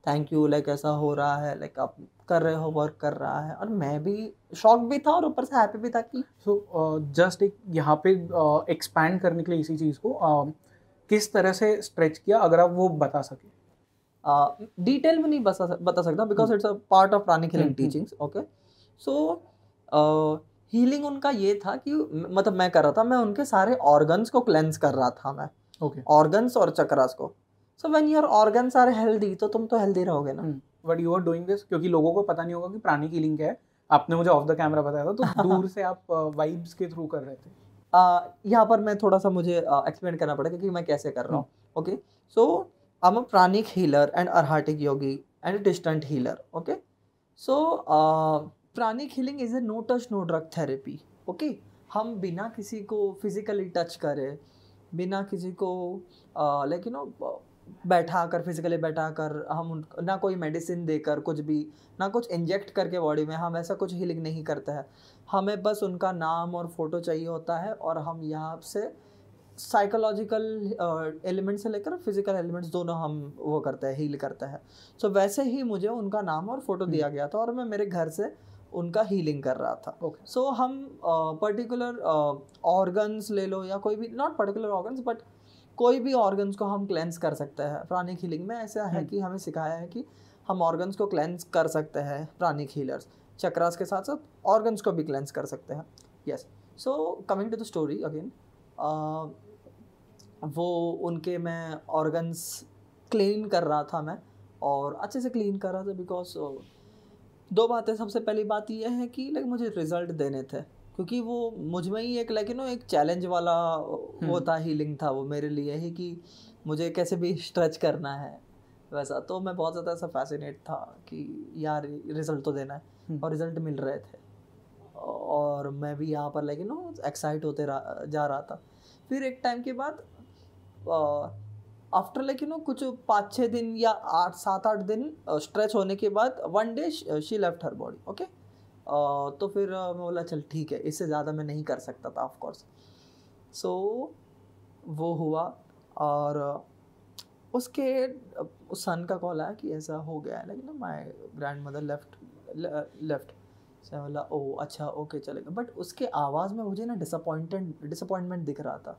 थैंक यू लाइक ऐसा हो रहा है लाइक आप कर रहे हो वर्क कर रहा है और मैं भी शौक भी था और ऊपर से हैप्पी भी था कि सो जस्ट एक यहाँ पे एक्सपैंड uh, करने के लिए इसी चीज़ को uh, किस तरह से स्ट्रेच किया अगर आप वो बता सके डिटेल uh, में नहीं बता बता सकता because it's a part of pranic healing teachings okay so healing उनका ये था कि मतलब मैं कर रहा था मैं उनके सारे ऑर्गन्स को क्लेंस कर रहा था मैं ओके ऑर्गन्स और चक्रास को so when your organs are healthy तो तुम तो हेल्दी रहोगे ना but you are doing this क्योंकि लोगों को पता नहीं होगा कि प्राणी की क्या है आपने मुझे ऑफ द कैमरा बताया था तो (laughs) दूर से आप वाइब्स के थ्रू कर रहे थे यहाँ पर मैं थोड़ा सा मुझे एक्सप्लेन करना पड़ेगा कि मैं कैसे कर रहा हूँ okay so I am a pranic healer and arhatic yogi and distant healer okay so pranic healing is a no touch no drug therapy okay हम बिना किसी को फिजिकली टच करें बिना किसी को लाइक यू नो बैठा कर फिजिकली बैठा कर हम उन ना कोई मेडिसिन देकर कुछ भी ना कुछ इंजेक्ट करके बॉडी में हम ऐसा कुछ हीलिंग नहीं करते हैं हमें बस उनका नाम और फोटो चाहिए होता है और हम यहाँ से साइकोलॉजिकल एलिमेंट से लेकर फिजिकल एलिमेंट्स दोनों हम वो करते हैं हील करते हैं सो so, वैसे ही मुझे उनका नाम और फोटो हम्म। दिया गया था और मैं मेरे घर से उनका हीलिंग कर रहा था ओके okay. सो so, हम पर्टिकुलर ऑर्गन्स ले लो या कोई भी नॉट पर्टिकुलर ऑर्गन्स बट कोई भी ऑर्गन्स को हम क्लेंस कर सकते हैं प्राणिक हीलिंग में ऐसा है हम्म। कि हमें सिखाया है कि हम ऑर्गन्स को क्लेंस कर सकते हैं प्राणिक हीलर्स चक्रास के साथ साथ ऑर्गन्स को भी क्लेंस कर सकते हैं yes so coming to the story again वो उनके मैं ऑर्गन्स क्लीन कर रहा था मैं और अच्छे से क्लीन कर रहा था बिकॉज दो बातें सबसे पहली बात यह है कि लाइक मुझे रिज़ल्ट देने थे क्योंकि वो मुझ में ही एक लाइक नो एक चैलेंज वाला वो था हीलिंग था वो मेरे लिए ही कि मुझे कैसे भी स्ट्रेच (laughs) करना है वैसा तो मैं बहुत ज़्यादा ऐसा फैसिनेट था कि यार रिजल्ट तो देना है हम्म। और रिजल्ट मिल रहे थे और मैं भी यहाँ पर लाइक नो एक्साइट होते रहा जा रहा था फिर एक टाइम के बाद आफ्टर लाइक यू नो कुछ पाँच छः दिन या आठ सात आठ दिन स्ट्रेच होने के बाद one day she left her body okay तो फिर मैं बोला चल ठीक है इससे ज़्यादा मैं नहीं कर सकता था ऑफकोर्स सो so, वो हुआ और उसके उस सन का कॉल आया कि ऐसा हो गया है लेकिन my grandmother left left से बोला ओ अच्छा ओके चलेगा बट उसके आवाज़ में मुझे ना डिसअपॉइंटेंट डिसअपॉइंटमेंट दिख रहा था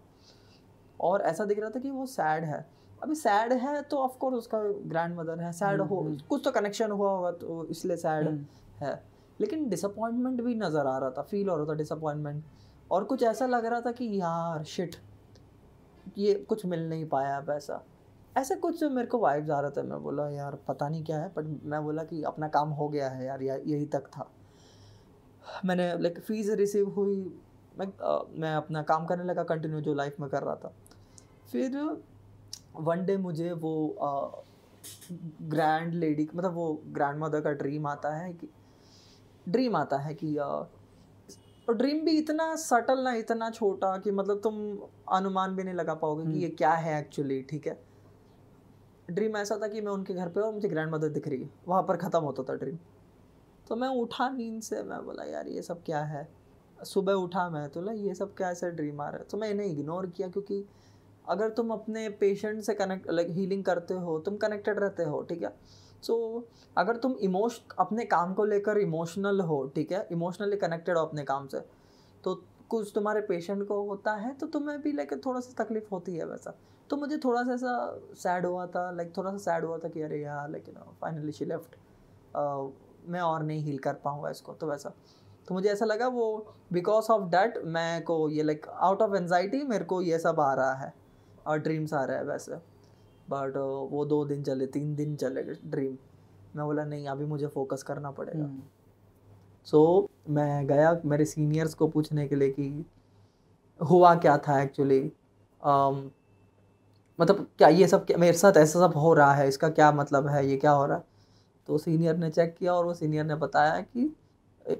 और ऐसा दिख रहा था कि वो सैड है अभी सैड है तो ऑफकोर्स उसका ग्रैंड मदर है सैड हो हम्म, हम्म। कुछ तो कनेक्शन हुआ होगा तो इसलिए सैड हम्म। है लेकिन डिसअपॉइंटमेंट भी नज़र आ रहा था फील हो रहा था डिसअपॉइंटमेंट और कुछ ऐसा लग रहा था कि यार शिट ये कुछ मिल नहीं पाया पैसा ऐसा कुछ मेरे को वाइब्स आ रहा था मैं बोला यार पता नहीं क्या है बट मैं बोला कि अपना काम हो गया है यार यार यही तक था मैंने लाइक फ़ीस रिसीव हुई मैं आ, मैं अपना काम करने लगा कंटिन्यू जो लाइफ में कर रहा था फिर वन डे मुझे वो ग्रैंड लेडी मतलब वो ग्रैंड मदर का ड्रीम आता है कि ड्रीम आता है कि uh, और ड्रीम भी इतना सटल ना इतना छोटा कि मतलब तुम अनुमान भी नहीं लगा पाओगे कि हम्म। ये क्या है एक्चुअली ठीक है ड्रीम ऐसा था कि मैं उनके घर पे और मुझे ग्रैंड मदर दिख रही है वहाँ पर ख़त्म होता था ड्रीम तो मैं उठा नींद से मैं बोला यार ये सब क्या है सुबह उठा मैं तो ला ये सब क्या ऐसा ड्रीम आ रहा है तो मैं इन्हें इग्नोर किया क्योंकि अगर तुम अपने पेशेंट से कनेक्ट लाइक हीलिंग करते हो तुम कनेक्टेड रहते हो ठीक है सो so, अगर तुम इमोश अपने काम को लेकर इमोशनल हो ठीक है इमोशनली कनेक्टेड हो अपने काम से तो कुछ तुम्हारे पेशेंट को होता है तो तुम्हें भी लाइक थोड़ा सा तकलीफ होती है वैसा तो मुझे थोड़ा सा ऐसा सैड हुआ था लाइक थोड़ा सा सैड हुआ था कि अरे यार लेकिन फाइनली शी लेफ्ट मैं और नहीं हील कर पाऊँगा इसको तो वैसा तो मुझे ऐसा लगा वो बिकॉज ऑफ डैट मैं को ये लाइक आउट ऑफ एनजाइटी मेरे को ये सब आ रहा है और ड्रीम्स आ रहा है वैसे बट uh, वो दो दिन चले तीन दिन चले ड्रीम मैं बोला नहीं अभी मुझे फोकस करना पड़ेगा सो hmm. so, मैं गया मेरे सीनियर्स को पूछने के लिए कि हुआ क्या था एक्चुअली um, मतलब क्या ये सब क्या मेरे साथ ऐसा सब हो रहा है इसका क्या मतलब है ये क्या हो रहा है तो सीनियर ने चेक किया और वो सीनियर ने बताया कि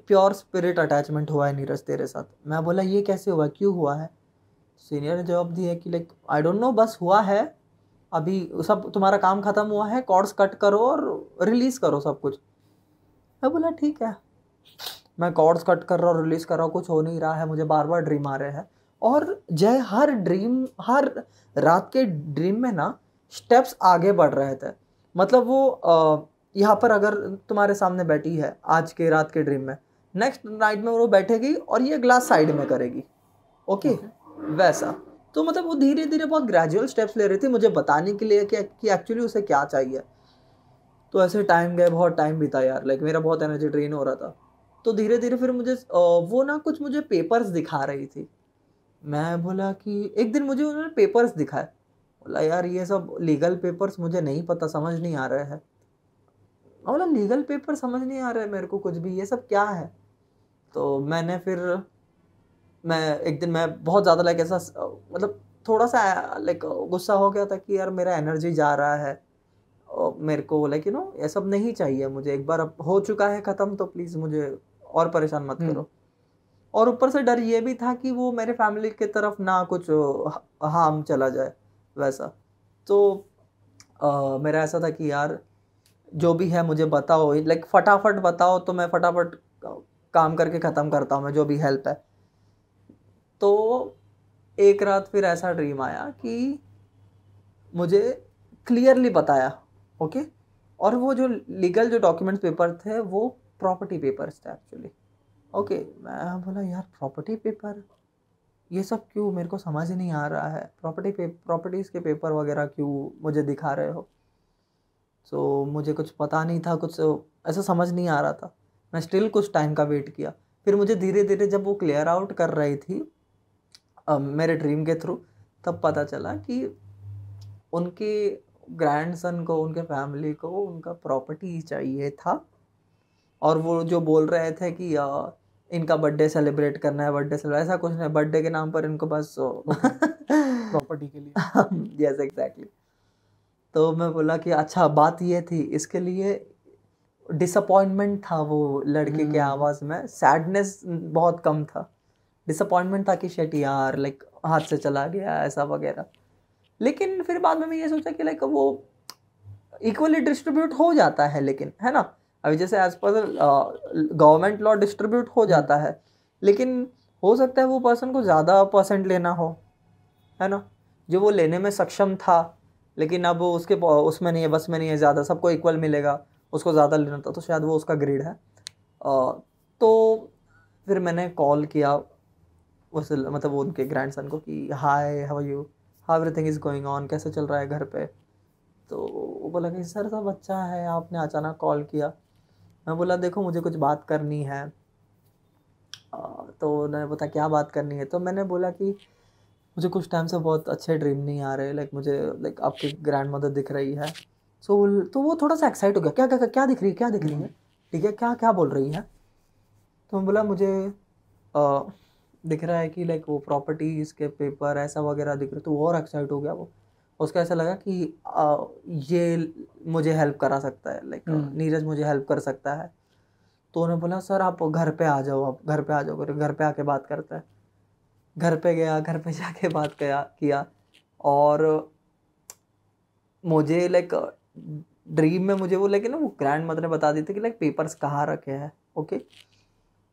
प्योर स्पिरिट अटैचमेंट हुआ है नीरज तेरे साथ मैं बोला ये कैसे हुआ क्यों हुआ है सीनियर ने जवाब दिया है कि लाइक आई डोंट नो बस हुआ है अभी सब तुम्हारा काम ख़त्म हुआ है कॉर्ड्स कट करो और रिलीज़ करो सब कुछ मैं बोला ठीक है मैं कॉर्ड्स कट कर रहा हूँ रिलीज़ कर रहा हूँ कुछ हो नहीं रहा है मुझे बार बार ड्रीम आ रहे हैं और जय हर ड्रीम हर रात के ड्रीम में ना स्टेप्स आगे बढ़ रहे थे मतलब वो यहाँ पर अगर तुम्हारे सामने बैठी है आज के रात के ड्रीम में नेक्स्ट नाइट में वो बैठेगी और ये ग्लास साइड में करेगी ओके okay? हम्म। वैसा तो मतलब वो धीरे धीरे बहुत ग्रेजुअल स्टेप्स ले रही थी मुझे बताने के लिए कि एक्चुअली उसे क्या चाहिए तो ऐसे टाइम गए बहुत टाइम बीता यार लाइक मेरा बहुत एनर्जी ड्रेन हो रहा था तो धीरे धीरे फिर मुझे वो ना कुछ मुझे पेपर्स दिखा रही थी मैं बोला कि एक दिन मुझे उन्होंने पेपर्स दिखाए बोला यार ये सब लीगल पेपर्स मुझे नहीं पता समझ नहीं आ रहा है बोला लीगल पेपर समझ नहीं आ रहा है मेरे को कुछ भी ये सब क्या है तो मैंने फिर मैं एक दिन मैं बहुत ज़्यादा लाइक ऐसा मतलब थोड़ा सा लाइक गुस्सा हो गया था कि यार मेरा एनर्जी जा रहा है मेरे को लाइक यू नो ये सब नहीं चाहिए मुझे एक बार अब हो चुका है ख़त्म तो प्लीज़ मुझे और परेशान मत हम्म। करो और ऊपर से डर ये भी था कि वो मेरे फैमिली के तरफ ना कुछ हाँ, हार्म चला जाए वैसा तो आ, मेरा ऐसा था कि यार जो भी है मुझे बताओ लाइक फटाफट बताओ तो मैं फटाफट काम करके ख़त्म करता हूँ मैं जो भी हेल्प है तो एक रात फिर ऐसा ड्रीम आया कि मुझे क्लियरली बताया ओके और वो जो लीगल जो डॉक्यूमेंट्स पेपर थे वो प्रॉपर्टी पेपर्स थे एक्चुअली ओके मैं बोला यार प्रॉपर्टी पेपर ये सब क्यों मेरे को समझ नहीं आ रहा है प्रॉपर्टी पे प्रॉपर्टीज़ के पेपर वगैरह क्यों मुझे दिखा रहे हो सो so, मुझे कुछ पता नहीं था कुछ तो ऐसा समझ नहीं आ रहा था मैं स्टिल कुछ टाइम का वेट किया फिर मुझे धीरे धीरे जब वो क्लियर आउट कर रही थी मेरे ड्रीम के थ्रू तब पता चला कि उनके सन को उनके फैमिली को उनका प्रॉपर्टी चाहिए था और वो जो बोल रहे थे कि आ, इनका बर्थडे सेलिब्रेट करना है बर्थडे सेलिब्रेट ऐसा कुछ नहीं बर्थडे के नाम पर इनको बस प्रॉपर्टी (laughs) के लिए यस (laughs) एग्जैक्टली तो मैं बोला कि अच्छा बात ये थी इसके लिए डिसअपॉइंटमेंट था वो लड़के के हम्म। आवाज़ में सैडनेस बहुत कम था डिसअपॉइंटमेंट था कि शेट यार लाइक हाथ से चला गया ऐसा वगैरह लेकिन फिर बाद में मैं ये सोचा कि लाइक वो इक्वली डिस्ट्रीब्यूट हो जाता है लेकिन है ना अभी जैसे as per government law distribute हो हम्म। जाता है लेकिन हो सकता है वो पर्सन को ज़्यादा परसेंट लेना हो है ना जो वो लेने में सक्षम था लेकिन अब उसके उसमें नहीं है बस में नहीं है ज़्यादा सबको इक्वल मिलेगा उसको ज़्यादा लेना था तो शायद वो उसका ग्रेड है आ, तो फिर मैंने कॉल किया उस मतलब उनके ग्रैंड सन को कि hi how you how everything is going on कैसे चल रहा है घर पे तो वो बोला कि सर सब अच्छा है आपने अचानक कॉल किया मैं बोला देखो मुझे कुछ बात करनी है तो उन्होंने बोला क्या बात करनी है तो मैंने बोला कि मुझे कुछ टाइम से बहुत अच्छे ड्रीम नहीं आ रहे लाइक मुझे लाइक आपकी ग्रैंड मदर दिख रही है सो so, तो वो थोड़ा सा एक्साइट हो गया क्या क्या क्या, दिख रही है क्या दिख रही है हम्म। ठीक है क्या क्या बोल रही है तो मैं बोला मुझे दिख रहा है कि लाइक वो प्रॉपर्टी इसके पेपर ऐसा वगैरह दिख रहा तो वो और एक्साइट हो गया वो उसको ऐसा लगा कि आ, ये मुझे हेल्प करा सकता है लाइक हम्म। नीरज मुझे हेल्प कर सकता है तो उन्होंने बोला सर आप घर पे आ जाओ आप घर पे आ जाओ करो घर पे आके बात करते हैं घर पे गया घर पे जाके बात किया किया और मुझे लाइक ड्रीम में मुझे वो लेकिन ना वो ग्रैंड मदर ने बता दी थी कि लाइक पेपर्स कहाँ रखे हैं ओके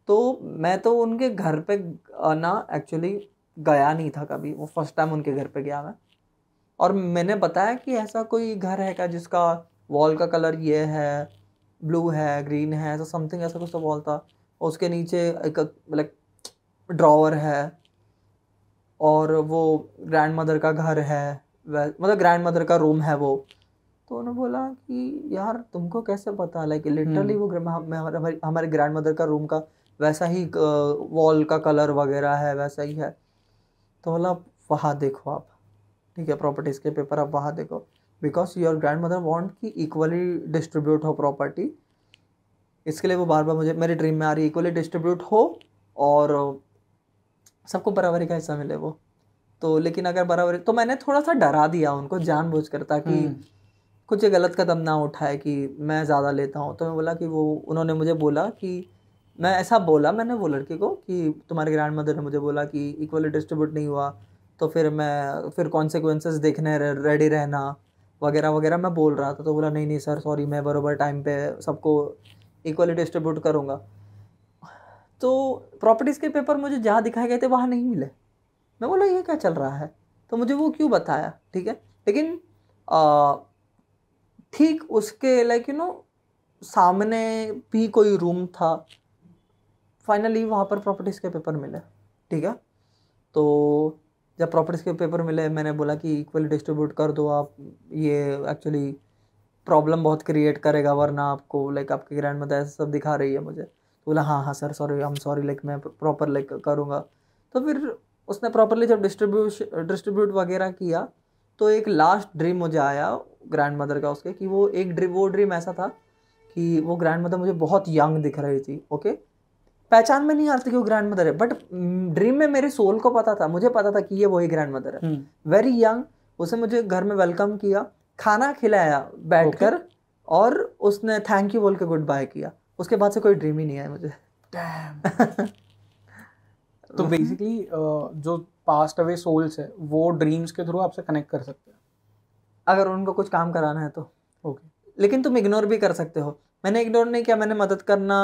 तो मैं तो उनके घर पे ना एक्चुअली गया नहीं था कभी वो फर्स्ट टाइम उनके घर पे गया मैं और मैंने बताया कि ऐसा कोई घर है क्या जिसका वॉल का कलर ये है ब्लू है ग्रीन है ऐसा समथिंग ऐसा कुछ तो वॉल था उसके नीचे एक लाइक ड्रॉवर है और वो ग्रैंड मदर का घर है मतलब ग्रैंड मदर का रूम है वो तो उन्होंने बोला कि यार तुमको कैसे पता लाइक like, लिटरली हम्म। वो हमारे हमारे ग्रैंड मदर का रूम का वैसा ही वॉल का कलर वगैरह है वैसा ही है तो मतलब वहाँ देखो आप ठीक है प्रॉपर्टीज़ के पेपर आप वहाँ देखो because your grandmother want कि इक्वली डिस्ट्रीब्यूट हो प्रॉपर्टी इसके लिए वो बार बार मुझे मेरे ड्रीम में आ रही है इक्वली डिस्ट्रीब्यूट हो और सबको बराबरी का हिस्सा मिले वो तो लेकिन अगर बराबरी तो मैंने थोड़ा सा डरा दिया उनको जानबूझ कर ताकि हम्म। कुछ गलत कदम ना उठाए कि मैं ज़्यादा लेता हूँ तो मैं बोला कि वो उन्होंने मुझे बोला कि मैं ऐसा बोला मैंने वो लड़के को कि तुम्हारे ग्रैंड मदर ने मुझे बोला कि इक्वली डिस्ट्रीब्यूट नहीं हुआ तो फिर मैं फिर कॉन्सिक्वेंसेस देखने रेडी रहना वगैरह वगैरह मैं बोल रहा था तो बोला नहीं नहीं सर सॉरी मैं बरोबर टाइम पे सबको इक्वली डिस्ट्रीब्यूट करूँगा तो प्रॉपर्टीज़ के पेपर मुझे जहाँ दिखाए गए थे वहाँ नहीं मिले मैं बोला ये क्या चल रहा है तो मुझे वो क्यों बताया ठीक है लेकिन ठीक उसके लाइक यू नो सामने भी कोई रूम था फाइनली वहाँ पर प्रॉपर्टीज़ के पेपर मिले ठीक है तो जब प्रॉपर्टीज़ के पेपर मिले मैंने बोला कि इक्वली डिस्ट्रीब्यूट कर दो आप ये एक्चुअली प्रॉब्लम बहुत क्रिएट करेगा वरना आपको लाइक आपके ग्रैंड मदर ऐसा सब दिखा रही है मुझे तो बोला हाँ हाँ sir sorry am sorry like मैं प्रॉपर लाइक करूँगा तो फिर उसने प्रॉपरली जब डिस्ट्रीब्यूश डिस्ट्रीब्यूट वगैरह किया तो एक लास्ट ड्रीम मुझे आया ग्रैंड मदर का उसके कि वो एक ड्रीम वो ड्रीम ऐसा था कि वो ग्रैंड मदर मुझे बहुत यंग दिख रही थी ओके पहचान में नहीं आती कि वो ग्रैंड मदर है बट ड्रीम mm, में मेरे सोल को पता था मुझे पता था कि ये वही ग्रैंड मदर है वेरी यंग उसे मुझे घर में वेलकम किया खाना खिलाया बैठ okay. कर और उसने थैंक यू बोल के गुड बाय किया उसके बाद से कोई ड्रीम ही नहीं आया मुझे (laughs) तो बेसिकली uh, जो पास्ट अवे सोल्स है वो ड्रीम्स के थ्रू आपसे कनेक्ट कर सकते हैं अगर उनको कुछ काम कराना है तो ओके okay. लेकिन तुम इग्नोर भी कर सकते हो मैंने इग्नोर नहीं किया मैंने मदद करना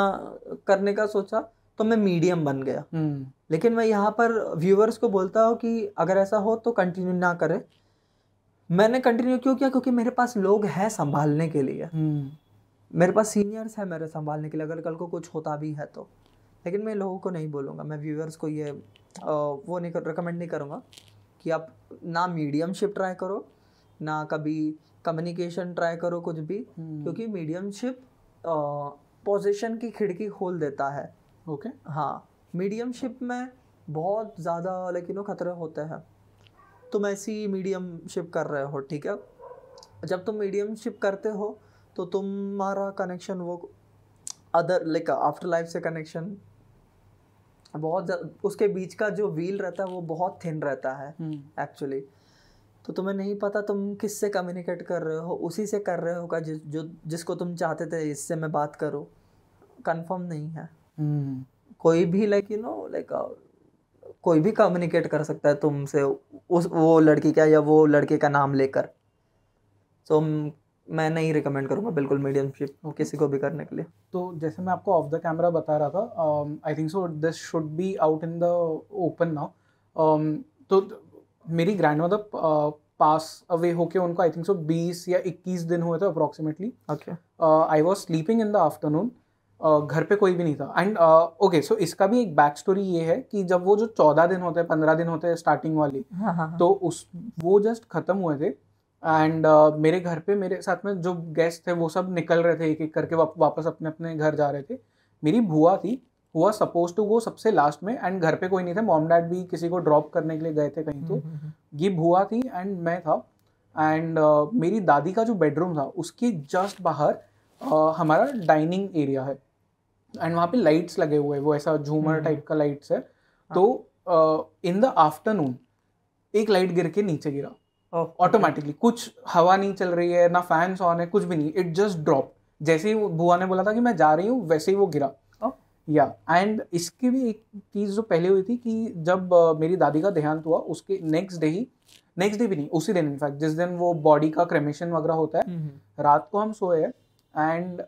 करने का सोचा तो मैं मीडियम बन गया हम्म। लेकिन मैं यहाँ पर व्यूवर्स को बोलता हूँ कि अगर ऐसा हो तो कंटिन्यू ना करें मैंने कंटिन्यू क्यों किया क्योंकि मेरे पास लोग हैं संभालने के लिए हम्म। मेरे पास सीनियर्स हैं मेरे संभालने के लिए अगर कल को कुछ होता भी है तो लेकिन मैं लोगों को नहीं बोलूँगा मैं व्यूअर्स को ये वो नहीं कर रिकमेंड नहीं करूँगा कि आप ना मीडियमशिप ट्राई करो ना कभी कम्युनिकेशन ट्राई करो कुछ भी हम्म। क्योंकि मीडियमशिप पोजीशन की खिड़की खोल देता है ओके okay. हाँ शिप में बहुत ज़्यादा लेकिन वो खतरे होते हैं तुम ऐसी मीडियम शिप कर रहे हो ठीक है जब तुम मीडियम शिप करते हो तो तुम्हारा कनेक्शन वो अदर लाइक आफ्टर लाइफ से कनेक्शन बहुत उसके बीच का जो व्हील रहता है वो बहुत थिन रहता है एक्चुअली हम्म। hmm. तो तुम्हें नहीं पता तुम किससे कम्युनिकेट कर रहे हो उसी से कर रहे होगा जिस जो जिसको तुम चाहते थे इससे मैं बात करो कंफर्म नहीं है hmm. कोई भी लाइक यू नो लाइक कोई भी कम्युनिकेट कर सकता है तुमसे उस वो लड़की का या वो लड़के का नाम लेकर सो so, मैं नहीं रिकमेंड करूँगा बिल्कुल मीडियमशिप शिप किसी को भी करने के लिए तो जैसे मैं आपको ऑफ द कैमरा बता रहा था I think so this should be out in the open now तो मेरी ग्रैंड मदर पास अवे होके उनको आई थिंक सो बीस या इक्कीस दिन हुए थे approximately I was sleeping in the afternoon घर पे कोई भी नहीं था एंड ओके सो इसका भी एक बैक स्टोरी ये है कि जब वो जो चौदह दिन होते हैं पंद्रह दिन होते हैं स्टार्टिंग वाली हाँ हाँ. तो उस वो जस्ट ख़त्म हुए थे एंड uh, मेरे घर पे मेरे साथ में जो गेस्ट थे वो सब निकल रहे थे एक एक करके वाप, वापस अपने अपने घर जा रहे थे मेरी भुआ थी हुआ सपोज टू वो सबसे लास्ट में एंड घर पे कोई नहीं था मॉम डैड भी किसी को ड्रॉप करने के लिए गए थे कहीं तो हम्म, हम्म, हम्म। गिब हुआ थी एंड मैं था एंड uh, मेरी दादी का जो बेडरूम था उसके जस्ट बाहर uh, हमारा डाइनिंग एरिया है एंड वहाँ पे लाइट्स लगे हुए हैं वो ऐसा झूमर टाइप का लाइट्स है हाँ। तो इन द आफ्टरनून एक लाइट गिर के नीचे गिरा ऑटोमेटिकली okay. कुछ हवा नहीं चल रही है ना फैंस ऑन है कुछ भी नहीं इट जस्ट ड्रॉप जैसे ही बुआ ने बोला था कि मैं जा रही हूँ वैसे ही वो गिरा या एंड इसकी भी एक चीज़ जो पहले हुई थी कि जब मेरी दादी का देहांत हुआ उसके नेक्स्ट डे ही नेक्स्ट डे भी नहीं उसी दिन इनफैक्ट जिस दिन वो बॉडी का क्रेमेशन वगैरह होता है हम्म, हम्म। रात को हम सोए एंड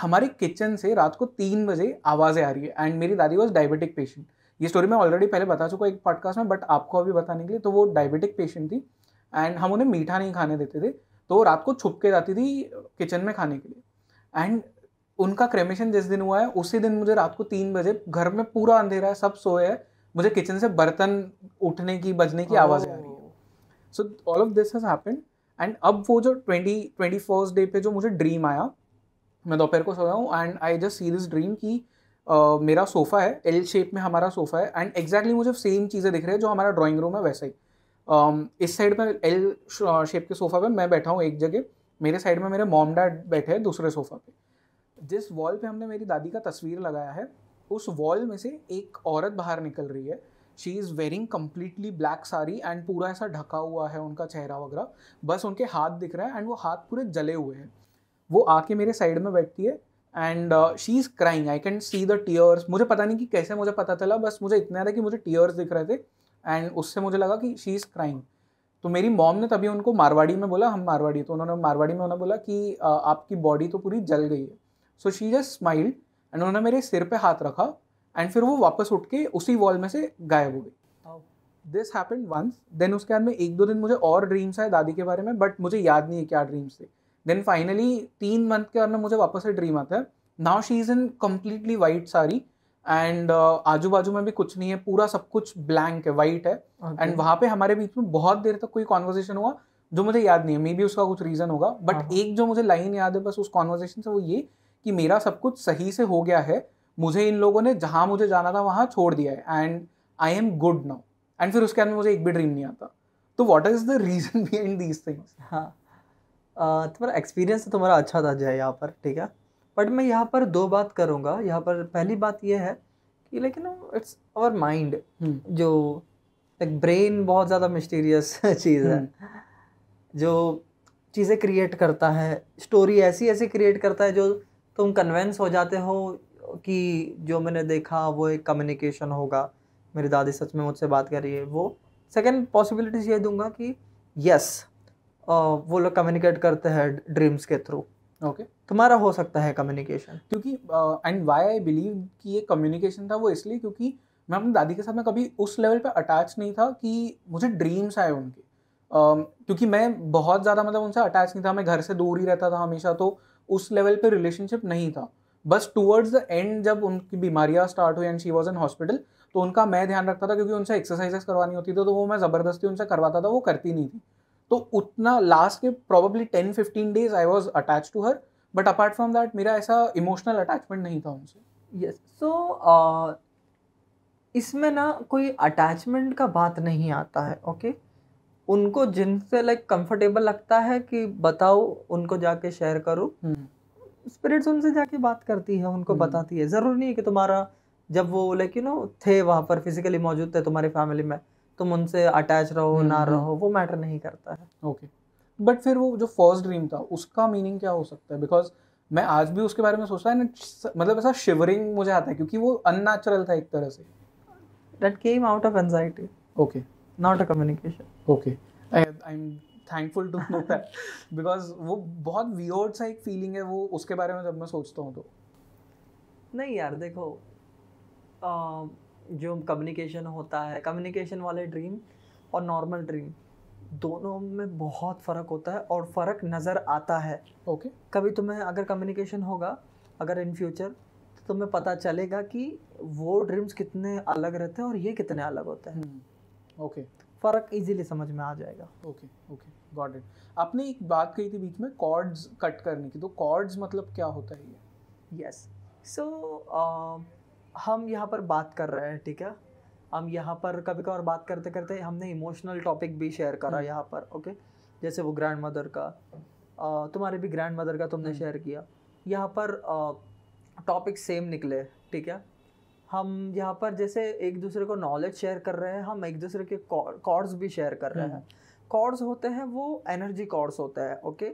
हमारे किचन से रात को तीन बजे आवाज़ें आ रही है एंड मेरी दादी वॉज डायबिटिक पेशेंट ये स्टोरी मैं ऑलरेडी पहले बता चुका एक पॉडकास्ट में बट आपको अभी बताने के लिए तो वो डायबिटिक पेशेंट थी एंड हम उन्हें मीठा नहीं खाने देते थे तो रात को छुप के जाती थी किचन में खाने के लिए एंड उनका क्रेमेशन जिस दिन हुआ है उसी दिन मुझे रात को तीन बजे घर में पूरा अंधेरा है सब सोए है मुझे किचन से बर्तन उठने की बजने की आवाज़ आ रही है so all of this has happened and अब वो जो ट्वेंटी ट्वेंटी फर्स्ट डे पे जो मुझे ड्रीम आया मैं दोपहर को सोया हूँ and I just see this dream कि Uh, मेरा सोफ़ा है एल शेप में हमारा सोफ़ा है एंड एग्जैक्टली exactly मुझे सेम चीज़ें दिख रही है जो हमारा ड्राइंग रूम है वैसा ही um, इस साइड में एल शेप के सोफ़ा पे मैं बैठा हूँ एक जगह मेरे साइड में मेरे मॉम डैड बैठे हैं दूसरे सोफ़ा पे जिस वॉल पे हमने मेरी दादी का तस्वीर लगाया है उस वॉल में से एक औरत बाहर निकल रही है she is wearing completely black sari and पूरा ऐसा ढका हुआ है उनका चेहरा वगैरह बस उनके हाथ दिख रहा है एंड वो हाथ पूरे जले हुए हैं वो आके मेरे साइड में बैठती है and she is crying I can see the tears मुझे पता नहीं कि कैसे मुझे पता चला बस मुझे इतना था कि मुझे टीयर्स दिख रहे थे एंड उससे मुझे लगा कि शी इज़ क्राइंग तो मेरी मॉम ने तभी उनको मारवाड़ी में बोला हम मारवाड़ी तो उन्होंने मारवाड़ी में उन्होंने बोला कि uh, आपकी बॉडी तो पूरी जल गई है so she just smiled and उन्होंने मेरे सिर पे हाथ रखा एंड फिर वो वापस उठ के उसी वॉल में से गायब हो गई दिस हैपन वंस देन उसके बाद में एक दो दिन मुझे और ड्रीम्स आए दादी के बारे में बट मुझे याद नहीं है क्या ड्रीम्स थे देन फाइनली तीन मंथ के बाद में मुझे वापस से ड्रीम आता है now she is in completely white sari and uh, आजू बाजू में भी कुछ नहीं है पूरा सब कुछ ब्लैंक है वाइट है एंड okay. वहाँ पे हमारे बीच में बहुत देर तक कोई कॉन्वर्जेशन हुआ जो मुझे याद नहीं है मे बी उसका कुछ रीज़न होगा बट uh-huh. हाँ, हाँ। एक जो मुझे लाइन याद है बस उस कॉन्वर्जेशन से वो ये कि मेरा सब कुछ सही से हो गया है मुझे इन लोगों ने जहाँ मुझे जाना था वहाँ छोड़ दिया है and I am good now and फिर उसके बाद मुझे एक भी ड्रीम नहीं आता तो what is the reason behind these things हाँ तुम्हारा एक्सपीरियंस तो तुम्हारा अच्छा था जय यहाँ पर ठीक है बट मैं यहाँ पर दो बात करूँगा यहाँ पर पहली बात यह है कि लेकिन इट्स आवर माइंड जो लाइक ब्रेन बहुत ज़्यादा मिस्टीरियस (laughs) चीज़ है हम्म। जो चीज़ें क्रिएट करता है स्टोरी ऐसी ऐसी क्रिएट करता है जो तुम कन्वेंस हो जाते हो कि जो मैंने देखा वो एक कम्युनिकेशन होगा मेरी दादी सच में मुझसे बात कर रही है वो सेकेंड पॉसिबिलिटीज ये दूंगा कि यस वो लोग कम्युनिकेट करते हैं ड्रीम्स के थ्रू ओके okay. तुम्हारा हो सकता है कम्युनिकेशन क्योंकि एंड वाई आई बिलीव कि ये कम्युनिकेशन था वो इसलिए क्योंकि मैं अपनी दादी के साथ में कभी उस लेवल पे अटैच नहीं था कि मुझे ड्रीम्स आए उनके uh, क्योंकि मैं बहुत ज़्यादा मतलब उनसे अटैच नहीं था मैं घर से दूर ही रहता था हमेशा तो उस लेवल पे रिलेशनशिप नहीं था बस टूवर्ड्स द एंड जब उनकी बीमारियाँ स्टार्ट हुई and she was in hospital तो उनका मैं ध्यान रखता था क्योंकि उनसे एक्सरसाइजेस करवानी होती थी तो वो मैं ज़बरदस्ती उनसे करवाता था वो करती नहीं थी तो उतना लास्ट के probably ten fifteen days I was attach to her but apart from that मेरा ऐसा इमोशनल अटैचमेंट नहीं था उनसे यस सो इसमें ना कोई अटैचमेंट का बात नहीं आता है ओके okay? उनको जिनसे लाइक कंफर्टेबल लगता है कि बताओ उनको जाके शेयर करो स्पिरिट्स हम्म। उनसे जाके बात करती है उनको हम्म। बताती है ज़रूरी नहीं है कि तुम्हारा जब वो लाइक यू नो थे वहाँ पर फिजिकली मौजूद थे तुम्हारी फैमिली में तुम उनसे अटैच रहो हम्म, ना रहो वो मैटर नहीं करता है ओके बट फिर वो जो फर्स्ट ड्रीम था उसका मीनिंग क्या हो सकता है बिकॉज मैं आज भी उसके बारे में सोचता है ना मतलब ऐसा शिवरिंग मुझे आता है क्योंकि वो अननेचुरल था एक तरह से that came out of anxiety okay not a communication okay I am thankful to know that because वो बहुत वियर्ड सा एक फीलिंग है वो उसके बारे में जब मैं सोचता हूँ तो नहीं यार देखो आ, जो कम्युनिकेशन होता है कम्युनिकेशन वाले ड्रीम और नॉर्मल ड्रीम दोनों में बहुत फ़र्क होता है और फ़र्क नज़र आता है ओके okay. कभी तुम्हें अगर कम्युनिकेशन होगा अगर इन फ्यूचर तो तुम्हें पता चलेगा कि वो ड्रीम्स कितने अलग रहते हैं और ये कितने अलग होते हैं hmm. ओके फ़र्क इजीली समझ में आ जाएगा ओके ओके गॉट इट आपने एक बात कही थी बीच में कॉर्ड्स कट करने की तो कॉर्ड्स मतलब क्या होता है ये यस सो um, हम यहाँ पर बात कर रहे हैं ठीक है हम यहाँ पर कभी कभार बात करते करते हमने इमोशनल टॉपिक भी शेयर करा हम्म। यहाँ पर ओके जैसे वो ग्रैंड मदर का तुम्हारे भी ग्रैंड मदर का तुमने शेयर हम्म। किया यहाँ पर टॉपिक सेम निकले ठीक है हम यहाँ पर जैसे एक दूसरे को नॉलेज शेयर कर रहे हैं हम एक दूसरे के कॉर्ड्स भी शेयर कर रहे हैं कॉर्ड्स हम्म। होते हैं वो एनर्जी कॉर्ड्स होते हैं ओके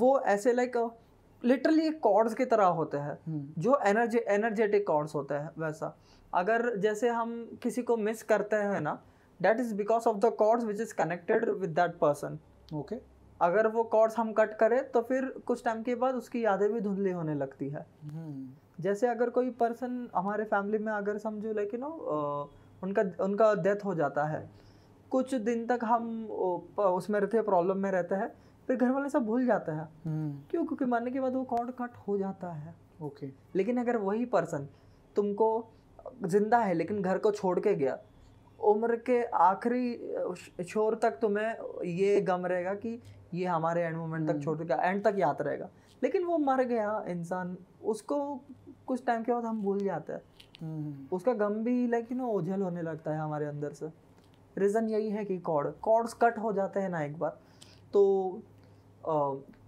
वो ऐसे लाइक लिटरली कॉर्ड्स की तरह होते हैं हम्म। जो एनर्जी एनर्जेटिक कॉर्ड्स होते हैं वैसा अगर जैसे हम किसी को मिस करते हैं ना that is because of the cords which is connected with that person okay अगर वो कॉर्ड्स हम कट करें तो फिर कुछ टाइम के बाद उसकी यादें भी धुंधली होने लगती है हम्म। जैसे अगर कोई पर्सन हमारे फैमिली में अगर समझो लाइक यू नो उनका उनका डेथ हो जाता है कुछ दिन तक हम उसमें रहते हैं प्रॉब्लम में रहते हैं फिर घर वाले सब भूल जाता है हम्म। क्यों क्योंकि मरने के बाद वो कॉर्ड कट हो जाता है ओके लेकिन अगर वही पर्सन तुमको जिंदा है लेकिन घर को छोड़ के गया उम्र के आखिरी छोर तक तुम्हें ये गम रहेगा कि ये हमारे एंड मोमेंट तक हम्म। छोड़ गया एंड तक याद रहेगा लेकिन वो मर गया इंसान उसको कुछ टाइम के बाद हम भूल जाते हैं हम्म। उसका गम भी लाइक यू नो ओझल होने लगता है हमारे अंदर से रीज़न यही है कि कॉर्ड कॉर्ड्स कट हो जाते हैं ना एक बार तो आ,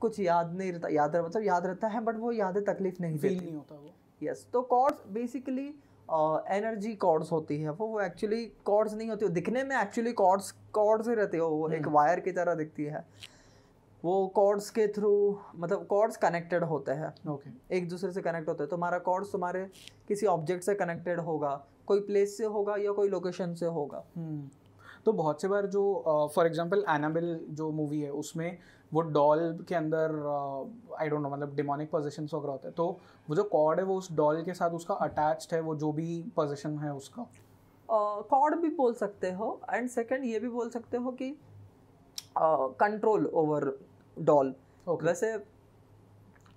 कुछ याद नहीं रहता याद रहता मतलब याद रहता है बट वो यादें तकलीफ नहीं फील नहीं होता वो यस yes, तो कॉर्ड्स बेसिकली एनर्जी कॉर्ड्स होती है वो वो एक्चुअली कॉर्ड्स नहीं होती दिखने में एक्चुअली कॉर्ड्स कॉर्ड्स ही रहते हो वो एक वायर हम्म। की तरह दिखती है वो कॉर्ड्स के थ्रू मतलब कॉर्ड्स कनेक्टेड होते हैं ओके okay. एक दूसरे से कनेक्ट होते हैं तुम्हारा तो कॉर्ड्स तुम्हारे किसी ऑब्जेक्ट से कनेक्टेड होगा कोई प्लेस से होगा या कोई लोकेशन से होगा hmm. तो बहुत से बार जो फॉर एग्जांपल एनाबिल जो मूवी है उसमें वो डॉल के अंदर आई डोंट नो मतलब डिमोनिक पोजिशन वगैरह होते हैं तो वो जो कॉर्ड है वो उस डॉल के साथ उसका अटैच्ड है वो जो भी पोजिशन है उसका कॉर्ड uh, भी बोल सकते हो एंड सेकेंड ये भी बोल सकते हो कि कंट्रोल ओवर डॉल okay. वैसे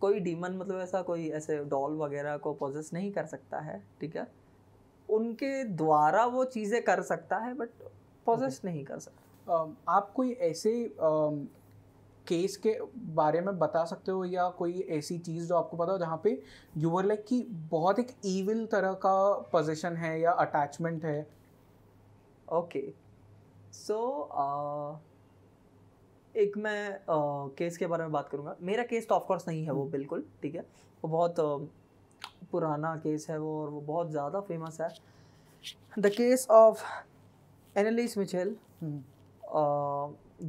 कोई डीमन मतलब ऐसा कोई ऐसे डॉल वगैरह को पोजेस नहीं कर सकता है ठीक है उनके द्वारा वो चीज़ें कर सकता है बट पोजेस okay. नहीं कर सकता uh, आप कोई ऐसे केस um, के बारे में बता सकते हो या कोई ऐसी चीज़ जो आपको पता हो जहाँ पे यूवर लाइक की बहुत एक ईविल तरह का पोजिशन है या अटैचमेंट है okay okay. So so, uh... एक मैं आ, केस के बारे में बात करूँगा मेरा केस तो ऑफकोर्स नहीं है वो हम्म। बिल्कुल ठीक है वो बहुत पुराना केस है वो और वो बहुत ज़्यादा फेमस है the case of Anneliese Michel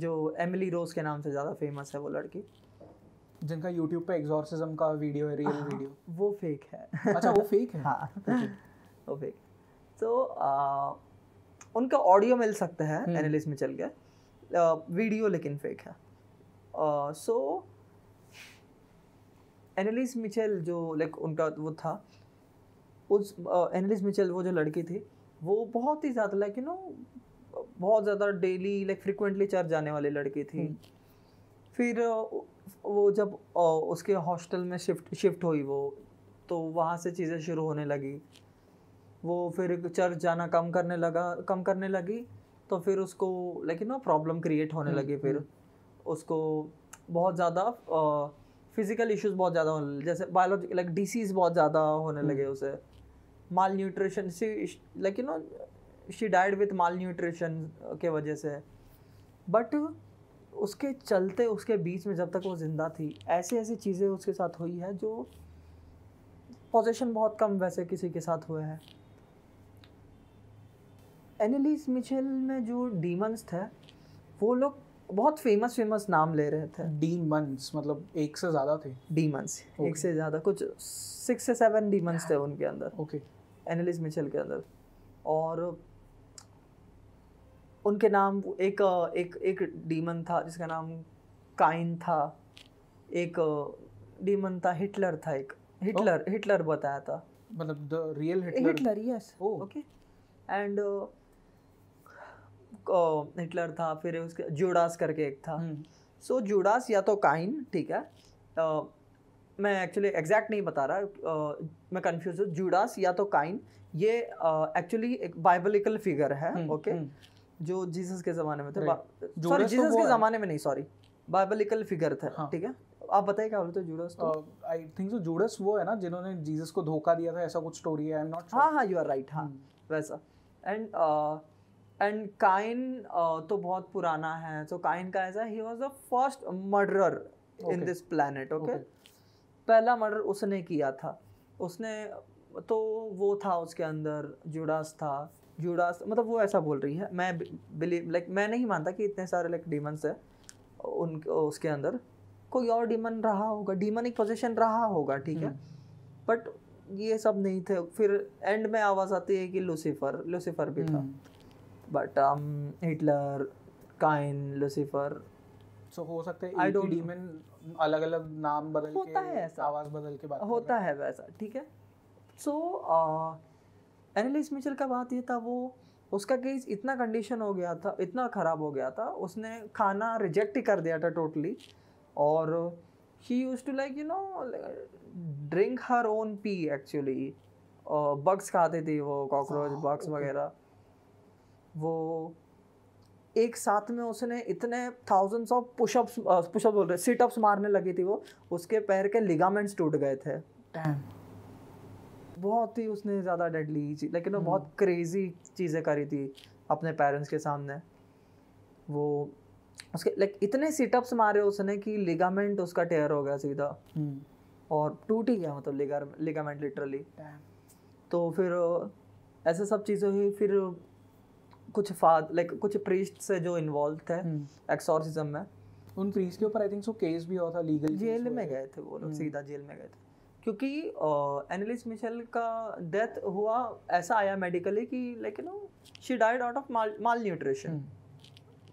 जो एमिली रोज के नाम से ज़्यादा फेमस है वो लड़की जिनका यूट्यूब पे एग्जॉर्सिज्म का वीडियो है रियल वीडियो हाँ, वो फेक है अच्छा वो फेक है हाँ (laughs) (laughs) वो फेक तो आ, उनका ऑडियो मिल सकता है एनालिस मिचेल का वीडियो लेकिन फेक है सो एनालिस मिचेल जो लाइक उनका वो था उस एनालिस मिचेल वो जो लड़की थी वो बहुत ही ज़्यादा लाइक यू नो बहुत ज़्यादा डेली लाइक फ्रिक्वेंटली चर्च जाने वाली लड़की थी हम्म। फिर वो जब उसके हॉस्टल में शिफ्ट शिफ्ट हुई वो तो वहाँ से चीज़ें शुरू होने लगी वो फिर चर्च जाना कम करने लगा कम करने लगी तो फिर उसको लेकिन ना प्रॉब्लम क्रिएट होने हम्म, लगे हम्म। फिर उसको बहुत ज़्यादा फिजिकल इश्यूज बहुत ज़्यादा होने लगे जैसे बायोलॉजी लाइक डिसीज बहुत ज़्यादा होने हम्म। लगे उसे माल न्यूट्रिशन सी like you know she died with malnutrition के वजह से बट उसके चलते उसके बीच में जब तक वो ज़िंदा थी ऐसी ऐसी चीज़ें उसके साथ हुई है जो पोजेशन बहुत कम वैसे किसी के साथ हुए हैं एनिलीस मिचेल में जो डीमंस थे वो लोग बहुत फेमस फेमस नाम ले रहे थे डीमंस मतलब एक से ज़्यादा थे डीमंस okay. एक से ज़्यादा कुछ सिक्स से सेवन डीमंस थे उनके अंदर ओके okay. एनिलीस मिचेल के अंदर और उनके नाम एक एक एक डीमन था जिसका नाम काइन था एक डीमन था हिटलर था एक हिटलर oh. हिटलर बताया था मतलब the real Hitler Hitler yes okay and Hitler था फिर उसके जुडास करके एक था सो हम्म। so, जोडास या तो काइन ठीक है आ, मैं एक्चुअली एग्जैक्ट नहीं बता रहा आ, मैं कंफ्यूज हूँ जुडास या तो काइन ये एक्चुअली एक बाइबलिकल फिगर है ओके हम्म, हम्म। जो जीसस के ज़माने में थे सॉरी तो जीसस के ज़माने में नहीं सॉरी बाइबलिकल फिगर था ठीक है आप बताइए क्या बोलते जुडस तो आई थिंक सो जुडस वो है ना जिन्होंने जीसस को धोखा दिया था ऐसा कुछ स्टोरी है आई एम नॉट हाँ हाँ यू आर राइट हाँ वैसा एंड एंड काइन uh, तो बहुत पुराना है सो काइन का ऐसा ही was the first murderer in this planet okay पहला मर्डर उसने किया था उसने तो वो था उसके अंदर जुड़ास था जुड़ास मतलब वो ऐसा बोल रही है मैं बिलीव लाइक मैं नहीं मानता कि इतने सारे लाइक डीमंस हैं उन उसके अंदर कोई और डीमन रहा होगा डीमन एक पोजिशन रहा होगा ठीक है बट हम्म। ये सब नहीं थे फिर एंड में आवाज़ आती है कि लूसीफर लूसीफर भी था हम्म। But Hitler Cain Lucifer so हो सकता है आई डोंट डीमन अलग अलग नाम बदल होता के, है ऐसा आवाज बदल के बात होता है वैसा ठीक है सो एनालिस मिचल का बात ये था वो उसका केस इतना कंडीशन हो गया था इतना ख़राब हो गया था उसने खाना रिजेक्ट ही कर दिया था टोटली और he use to like you know drink her own pee actually bugs खाते थे वो कॉकरोच बग्स हाँ, वगैरह वो एक साथ में उसने इतने थाउजेंड्स ऑफ पुशअप्स पुशअप बोल रहे सिटअप्स मारने लगी थी वो उसके पैर के लिगामेंट्स टूट गए थे Damn. बहुत ही उसने ज़्यादा डेडली चीज लेकिन वो hmm. बहुत क्रेजी चीज़ें करी थी अपने पेरेंट्स के सामने वो उसके लाइक इतने सीटअप्स मारे उसने कि लिगामेंट उसका टेयर हो गया सीधा hmm. और टूट ही गया मतलब लिगा लिगामेंट लिटरली तो फिर ऐसे सब चीज़ें हुई फिर कुछ फाद लाइक कुछ प्रीस्ट से जो इन्वॉल्व थे एक्सोरसिज्म हम्म। में उन प्रीस्ट के ऊपर आई थिंक सो केस भी हुआ था लीगल जेल में गए थे वो लोग हम्म। सीधा जेल में गए थे क्योंकि एनलिस मिशेल का डेथ हुआ ऐसा आया मेडिकली कि like you know she died out of malnutrition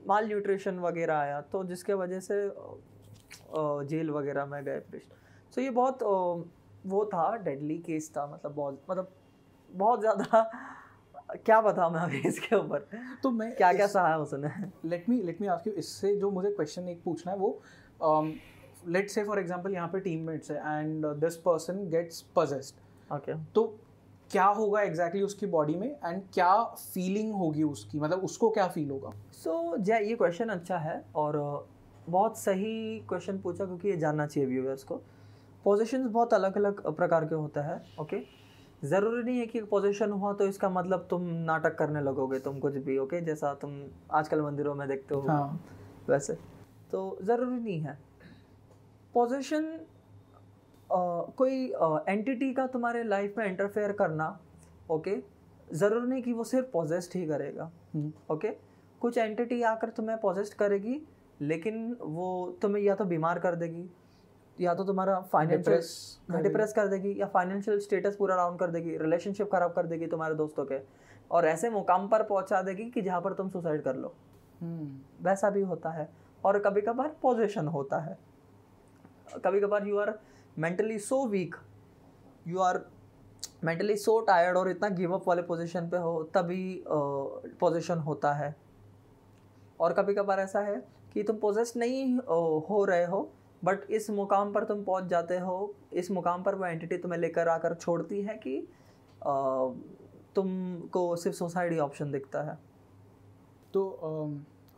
malnutrition वगैरह आया तो जिसके वजह से जेल वगैरह में गए प्रीस्ट सो ये बहुत वो था डेडली केस था मतलब बहुत मतलब बहुत ज़्यादा क्या बताऊँ मैं अभी इसके ऊपर तो मैं क्या क्या सहा है उसने let me let me ask you इससे जो मुझे क्वेश्चन एक पूछना है वो लेट से फॉर एग्जाम्पल यहाँ पे टीम मेट्स है and this person gets possessed okay तो क्या होगा एग्जैक्टली exactly उसकी बॉडी में एंड क्या फीलिंग होगी उसकी मतलब उसको क्या फील होगा सो so, जय ये क्वेश्चन अच्छा है और uh, बहुत सही क्वेश्चन पूछा क्योंकि ये जानना चाहिए व्यूवर्स को पोजिशन बहुत अलग अलग प्रकार के होता है ओके okay? ज़रूरी नहीं है कि पोजीशन हुआ तो इसका मतलब तुम नाटक करने लगोगे तुम कुछ भी ओके जैसा तुम आजकल मंदिरों में देखते हो हाँ। वैसे तो ज़रूरी नहीं है पोजीशन कोई एंटिटी का तुम्हारे लाइफ में इंटरफेयर करना ओके ज़रूरी नहीं कि वो सिर्फ पोजेस्ट ही करेगा ओके हम्म। कुछ एंटिटी आकर तुम्हें पोजेस्ट करेगी लेकिन वो तुम्हें या तो बीमार कर देगी या तो तुम्हारा फाइनेंशियल हाँ, डिप्रेस कर देगी या फाइनेंशियल स्टेटस पूरा डाउन कर देगी रिलेशनशिप खराब कर देगी तुम्हारे दोस्तों के और ऐसे मुकाम पर पहुंचा देगी कि जहाँ पर तुम सुसाइड कर लो हम्म। वैसा भी होता है और कभी कभार पोजिशन होता है कभी कभार you are mentally so weak you are mentally so tired और इतना गिव अप वाले पोजिशन पे हो तभी पोजिशन uh, होता है और कभी कभार ऐसा है कि तुम पोजेस्ट नहीं हो रहे हो बट इस मुकाम पर तुम पहुंच जाते हो इस मुकाम पर वो एंटिटी तुम्हें लेकर आकर छोड़ती है कि तुमको सिर्फ सुसाइड ऑप्शन दिखता है तो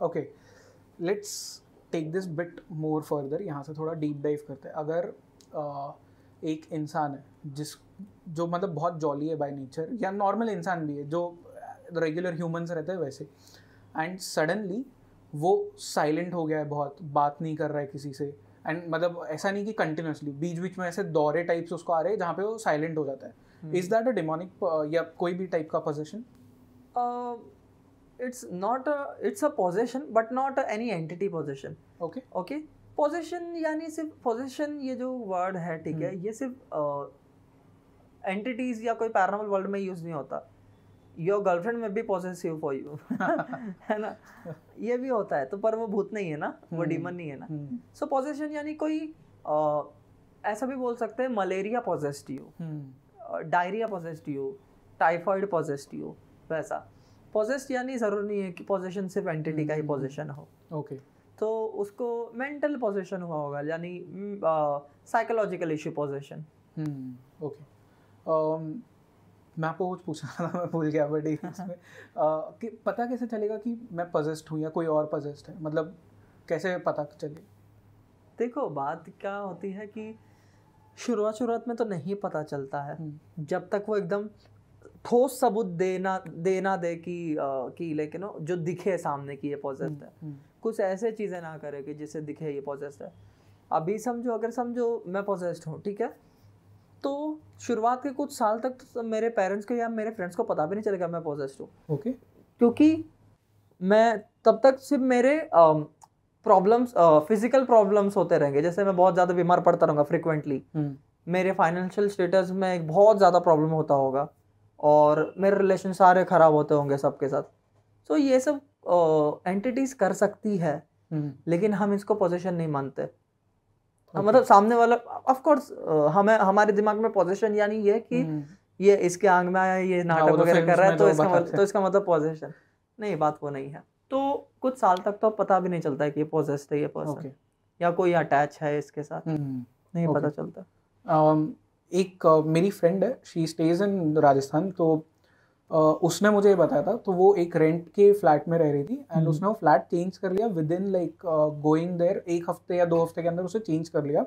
okay let's take this bit more further यहाँ से थोड़ा डीप डाइव करते हैं अगर uh, एक इंसान है जिस जो मतलब बहुत जॉली है बाय नेचर या नॉर्मल इंसान भी है जो रेगुलर ह्यूमंस रहते हैं वैसे एंड सडनली वो साइलेंट हो गया है बहुत बात नहीं कर रहा है किसी से एंड मतलब ऐसा नहीं कि कंटिन्यूसली बीच बीच में ऐसे दौरे टाइप्स उसको आ रहे हैं जहाँ पे वो साइलेंट हो जाता है इज दैट अ डिमोनिक या कोई भी टाइप का possession it's not it's a possession but not any entity possession okay okay possession यानी सिर्फ पोजेशन ये जो वर्ड है ठीक है hmm. ये सिर्फ एंटिटीज uh, या कोई पैरानॉर्मल वर्ल्ड में यूज़ नहीं होता योर गर्लफ्रेंड में भी पॉजिटिव फॉर यू है ना ये भी होता है तो पर वो भूत नहीं है ना वो डीमन हम्म, नहीं है ना सो हम्म। पॉजिशन यानी कोई आ, ऐसा भी बोल सकते हैं malaria positive diarrhoea positive you typhoid possessed वैसा पॉजेस्ट यानी ज़रूरी नहीं है कि पॉजेशन सिर्फ एंटिटी का ही पॉजेशन हम्म, हो ओके तो उसको मेंटल पॉजेशन हुआ होगा यानी साइकोलॉजिकल इश्यू पॉजेशन ओके मैं आपको कुछ पूछना था मैं भूल गया बट एक (laughs) कि पता कैसे चलेगा कि मैं पजेस्ट हूँ या कोई और पजेस्ट है मतलब कैसे पता चले देखो बात क्या होती है कि शुरुआत शुरुआत में तो नहीं पता चलता है हम्म। जब तक वो एकदम ठोस सबूत देना देना दे कि आ, कि लेकिन जो दिखे सामने की ये पॉजेस्ट है हम्म, हम्म। कुछ ऐसे चीज़ें ना करे कि जिससे दिखे ये पॉजेस्ट है अभी समझो अगर समझो मैं पॉजेस्ट हूँ ठीक है तो शुरुआत के कुछ साल तक तो मेरे पेरेंट्स को या मेरे फ्रेंड्स को पता भी नहीं चलेगा मैं पॉजिटिव हूँ ओके क्योंकि मैं तब तक सिर्फ मेरे प्रॉब्लम्स फिजिकल प्रॉब्लम्स होते रहेंगे जैसे मैं बहुत ज़्यादा बीमार पड़ता रहूँगा फ्रिक्वेंटली hmm. मेरे फाइनेंशियल स्टेटस में एक बहुत ज़्यादा प्रॉब्लम होता होगा और मेरे रिलेशन सारे ख़राब होते होंगे सबके साथ सो so, ये सब एंटिटीज़ कर सकती है hmm. लेकिन हम इसको पोजिशन नहीं मानते okay. मतलब सामने वाला ऑफ कोर्स हमें हमारे दिमाग में पोजीशन यानी ये कि हम्म। ये इसके आंग में आया ये हाँ, नाटक तो वगैरह कर रहा है तो, तो, मतलब, तो इसका मतलब तो इसका मतलब पोजीशन नहीं बात वो नहीं है तो कुछ साल तक तो पता भी नहीं चलता है कि ये पोजेस्ड है ये पर्सन या कोई अटैच है इसके साथ हम्म। नहीं पता चलता um, एक मेरी फ्रेंड है शी स्टेज इन राजस्थान तो उसने मुझे ये बताया था तो वो एक रेंट के फ्लैट में रह रही थी एंड हम्म। उसने वो फ्लैट चेंज कर लिया within like going there एक हफ्ते या दो हफ्ते के अंदर उसे चेंज कर लिया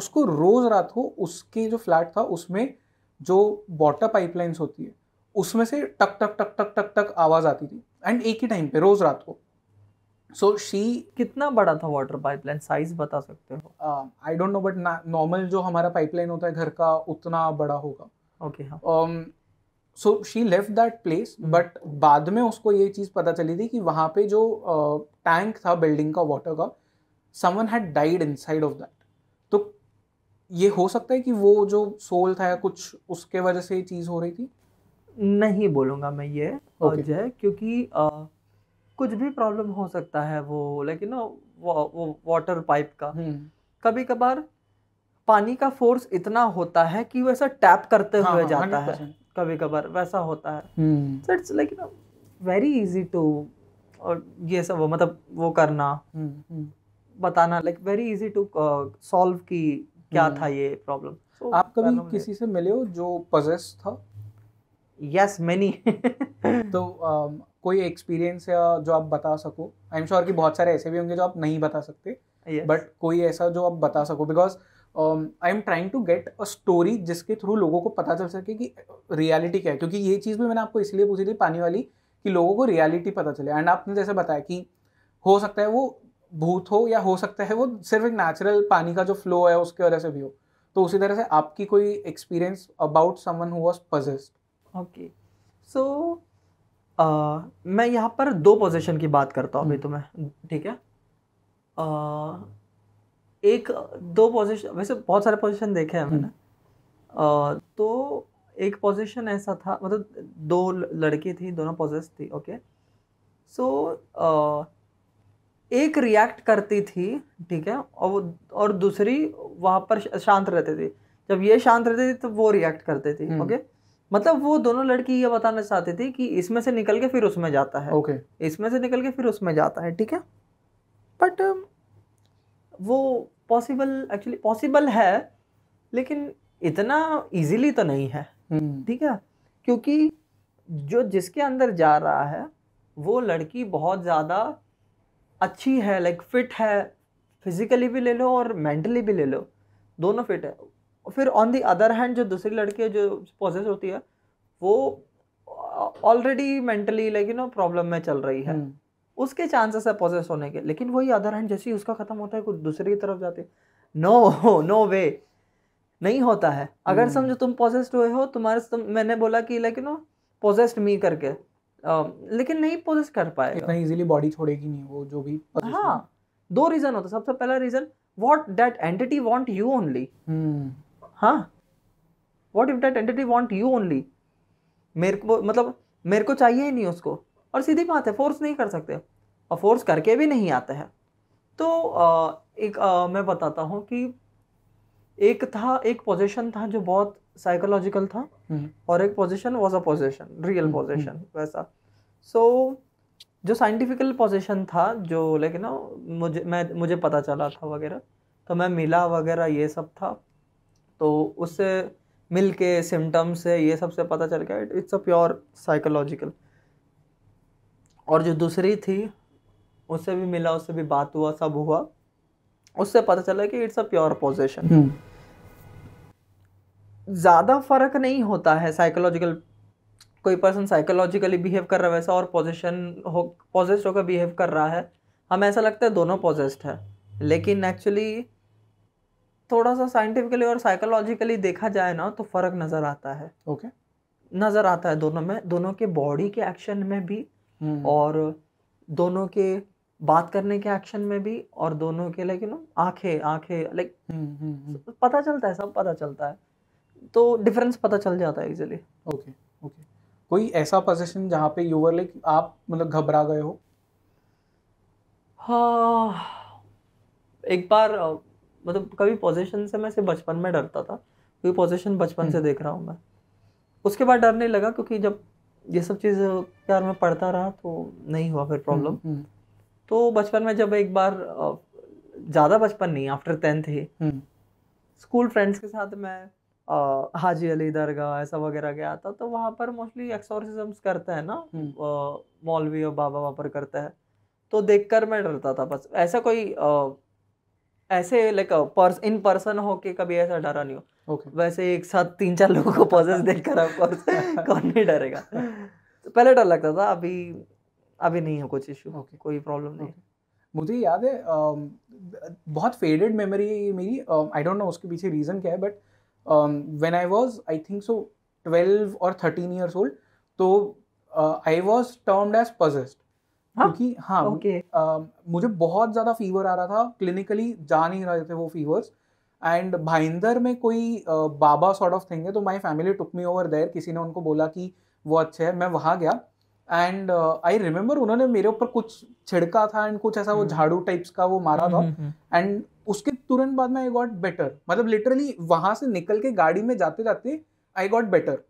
उसको रोज़ रात को उसके जो फ्लैट था उसमें जो वाटर पाइपलाइंस होती है उसमें से टक टक टक टक टक टक आवाज़ आती थी एंड एक ही टाइम पे रोज़ रात को सो शी कितना बड़ा था वाटर पाइपलाइन साइज बता सकते हो I don't know but normal जो हमारा पाइपलाइन होता है घर का उतना बड़ा होगा ओके okay, हाँ. um, so she left that place but बाद में उसको ये चीज़ पता चली थी कि वहाँ पे जो टैंक uh, था बिल्डिंग का वाटर का someone had died side of that तो ये हो सकता है कि वो जो सोल था या कुछ उसके वजह से ये चीज़ हो रही थी नहीं बोलूँगा मैं ये okay. है क्योंकि uh, कुछ भी प्रॉब्लम हो सकता है वो लाइक यू नो वो वाटर पाइप का hmm. कभी कभार पानी का फोर्स इतना होता है कि वो ऐसा टैप करते हाँ, हुए हाँ, हाँ जाता 100%. है कभी कभार वैसा होता है so it's like very easy to और ये सब वो, मतलब वो करना हम्म, हम्म। बताना like very easy to solve की क्या हम्म। था ये प्रॉब्लम so, आप कभी किसी से मिले हो जो पजेस था यस yes, मेनी (laughs) तो um, कोई एक्सपीरियंस या जो आप बता सको आई एम श्योर कि बहुत सारे ऐसे भी होंगे जो आप नहीं बता सकते बट yes. कोई ऐसा जो आप बता सको because I am trying to get a story जिसके थ्रू लोगों को पता चल सके कि रियलिटी क्या है क्योंकि ये चीज़ भी मैंने आपको इसलिए पूछी थी पानी वाली कि लोगों को रियलिटी पता चले एंड आपने जैसे बताया कि हो सकता है वो भूत हो या हो सकता है वो सिर्फ एक नेचुरल पानी का जो फ्लो है उसके वजह से भी हो तो उसी तरह से आपकी कोई experience about someone who was possessed okay so मैं यहाँ पर दो पोजीशन की बात करता हूँ अभी hmm. तो मैं ठीक है uh, एक दो पोजीशन वैसे बहुत सारे पोजीशन देखे हैं मैंने हम्म। तो एक पोजीशन ऐसा था मतलब दो लड़की थी दोनों पोजेस थी ओके सो so, एक रिएक्ट करती थी ठीक है और और दूसरी वहाँ पर शांत रहती थी जब ये शांत रहती थी तो वो रिएक्ट करती थी ओके हम्म। मतलब वो दोनों लड़की ये बताना चाहती थी कि इसमें से निकल के फिर उसमें जाता है ओके इसमें से निकल के फिर उसमें जाता है ठीक है बट वो पॉसिबल एक्चुअली पॉसिबल है लेकिन इतना इजीली तो नहीं है हम्म। ठीक है क्योंकि जो जिसके अंदर जा रहा है वो लड़की बहुत ज़्यादा अच्छी है लाइक फिट है फिजिकली भी ले लो और मेंटली भी ले लो दोनों फिट है फिर ऑन दी अदर हैंड जो दूसरी लड़की है जो प्रोसेस होती है वो already mentally like you know problem में चल रही है हम्म। उसके चांसेस है पॉजिटिव होने के लेकिन वही अदर हैंड जैसे ही उसका ख़त्म होता है कुछ दूसरे की तरफ जाते नो नो वे नहीं होता है अगर hmm. समझो तुम पॉजेस्ड हुए हो तुम्हारे तुम, मैंने बोला कि लेकिन वो नो मी करके आ, लेकिन नहीं पॉजिस्ट कर पाए इतना इजीली बॉडी छोड़ेगी नहीं वो जो भी हाँ दो रीजन होता सबसे पहला reason what that entity want you only हाँ what if that entity want you only मेरे को मतलब मेरे को चाहिए ही नहीं उसको और सीधी बात है फोर्स नहीं कर सकते और फोर्स करके भी नहीं आते हैं तो आ, एक आ, मैं बताता हूँ कि एक था एक पोजीशन था जो बहुत साइकोलॉजिकल था हम्म। और एक position was a position real position वैसा सो so, जो साइंटिफिकल पोजीशन था जो लेकिन ना मुझे मैं मुझे पता चला था वगैरह तो मैं मिला वगैरह ये सब था तो उससे मिल के सिम्टम्स से ये सब से पता चल गया इट्स अ प्योर साइकोलॉजिकल और जो दूसरी थी उससे भी मिला उससे भी बात हुआ सब हुआ उससे पता चला कि इट्स अ प्योर पोजिशन ज़्यादा फर्क नहीं होता है साइकोलॉजिकल कोई पर्सन साइकोलॉजिकली बिहेव कर रहा है वैसा और पोजिशन हो पॉजिस्ट होकर बिहेव कर रहा है हमें ऐसा लगता है दोनों पॉजिस्ट है लेकिन एक्चुअली थोड़ा सा साइंटिफिकली और साइकोलॉजिकली देखा जाए ना तो फ़र्क नज़र आता है ओके okay. नज़र आता है दोनों में दोनों के बॉडी के एक्शन में भी हम्म। और दोनों के बात करने के एक्शन में भी और दोनों के लाइक यू नो आंखें आंखें लाइक हम्म, हम्म, पता चलता है सब पता चलता है तो डिफरेंस पता चल जाता है इजीली ओके ओके कोई ऐसा पोजीशन जहाँ पे यू वर लाइक आप मतलब घबरा गए हो हाँ एक बार मतलब कभी पोजीशन से मैं से बचपन में डरता था क्योंकि पोजीशन बचपन से देख रहा हूँ मैं उसके बाद डर नहीं लगा क्योंकि जब ये सब चीज़ प्यार में पढ़ता रहा तो नहीं हुआ फिर प्रॉब्लम हम्म, हम्म. तो बचपन में जब एक बार ज़्यादा बचपन नहीं आफ्टर टेंथ ही स्कूल हम्म. फ्रेंड्स के साथ मैं हाजी अली दरगाह ऐसा वगैरह गया था तो वहाँ पर मोस्टली एक्सोरसिजम्स करता है ना मौलवी और बाबा वहाँ पर करता है तो देखकर मैं डरता था बस ऐसा कोई ऐसे लाइक पर्स इन पर्सन हो के कभी ऐसा डरा नहीं हो okay. वैसे एक साथ तीन चार लोगों को पॉजेस देख कर कौन नहीं डरेगा तो पहले डर लगता था अभी अभी नहीं है कुछ इशू okay. कोई प्रॉब्लम नहीं okay. मुझे याद है बहुत फेडेड मेमोरी मेरी आई डोंट नो उसके पीछे रीज़न क्या है but when I was I think so twelve और थर्टीन ईयर्स ओल्ड तो I was termed as possessed हाँ? क्योंकि हाँ okay. आ, मुझे बहुत ज़्यादा फीवर आ रहा था क्लिनिकली जा नहीं रहे थे वो फीवर्स एंड भाईंदर में कोई आ, बाबा सॉर्ट ऑफ थिंग है तो my family took me over there किसी ने उनको बोला कि वो अच्छे है मैं वहाँ गया एंड आई रिमेम्बर उन्होंने मेरे ऊपर कुछ छिड़का था एंड कुछ ऐसा वो हम्म। झाड़ू टाइप्स का वो मारा था एंड हम्म, हम्म, उसके तुरंत बाद में आई गॉट बेटर मतलब लिटरली वहां से निकल के गाड़ी में जाते जाते आई गॉट बेटर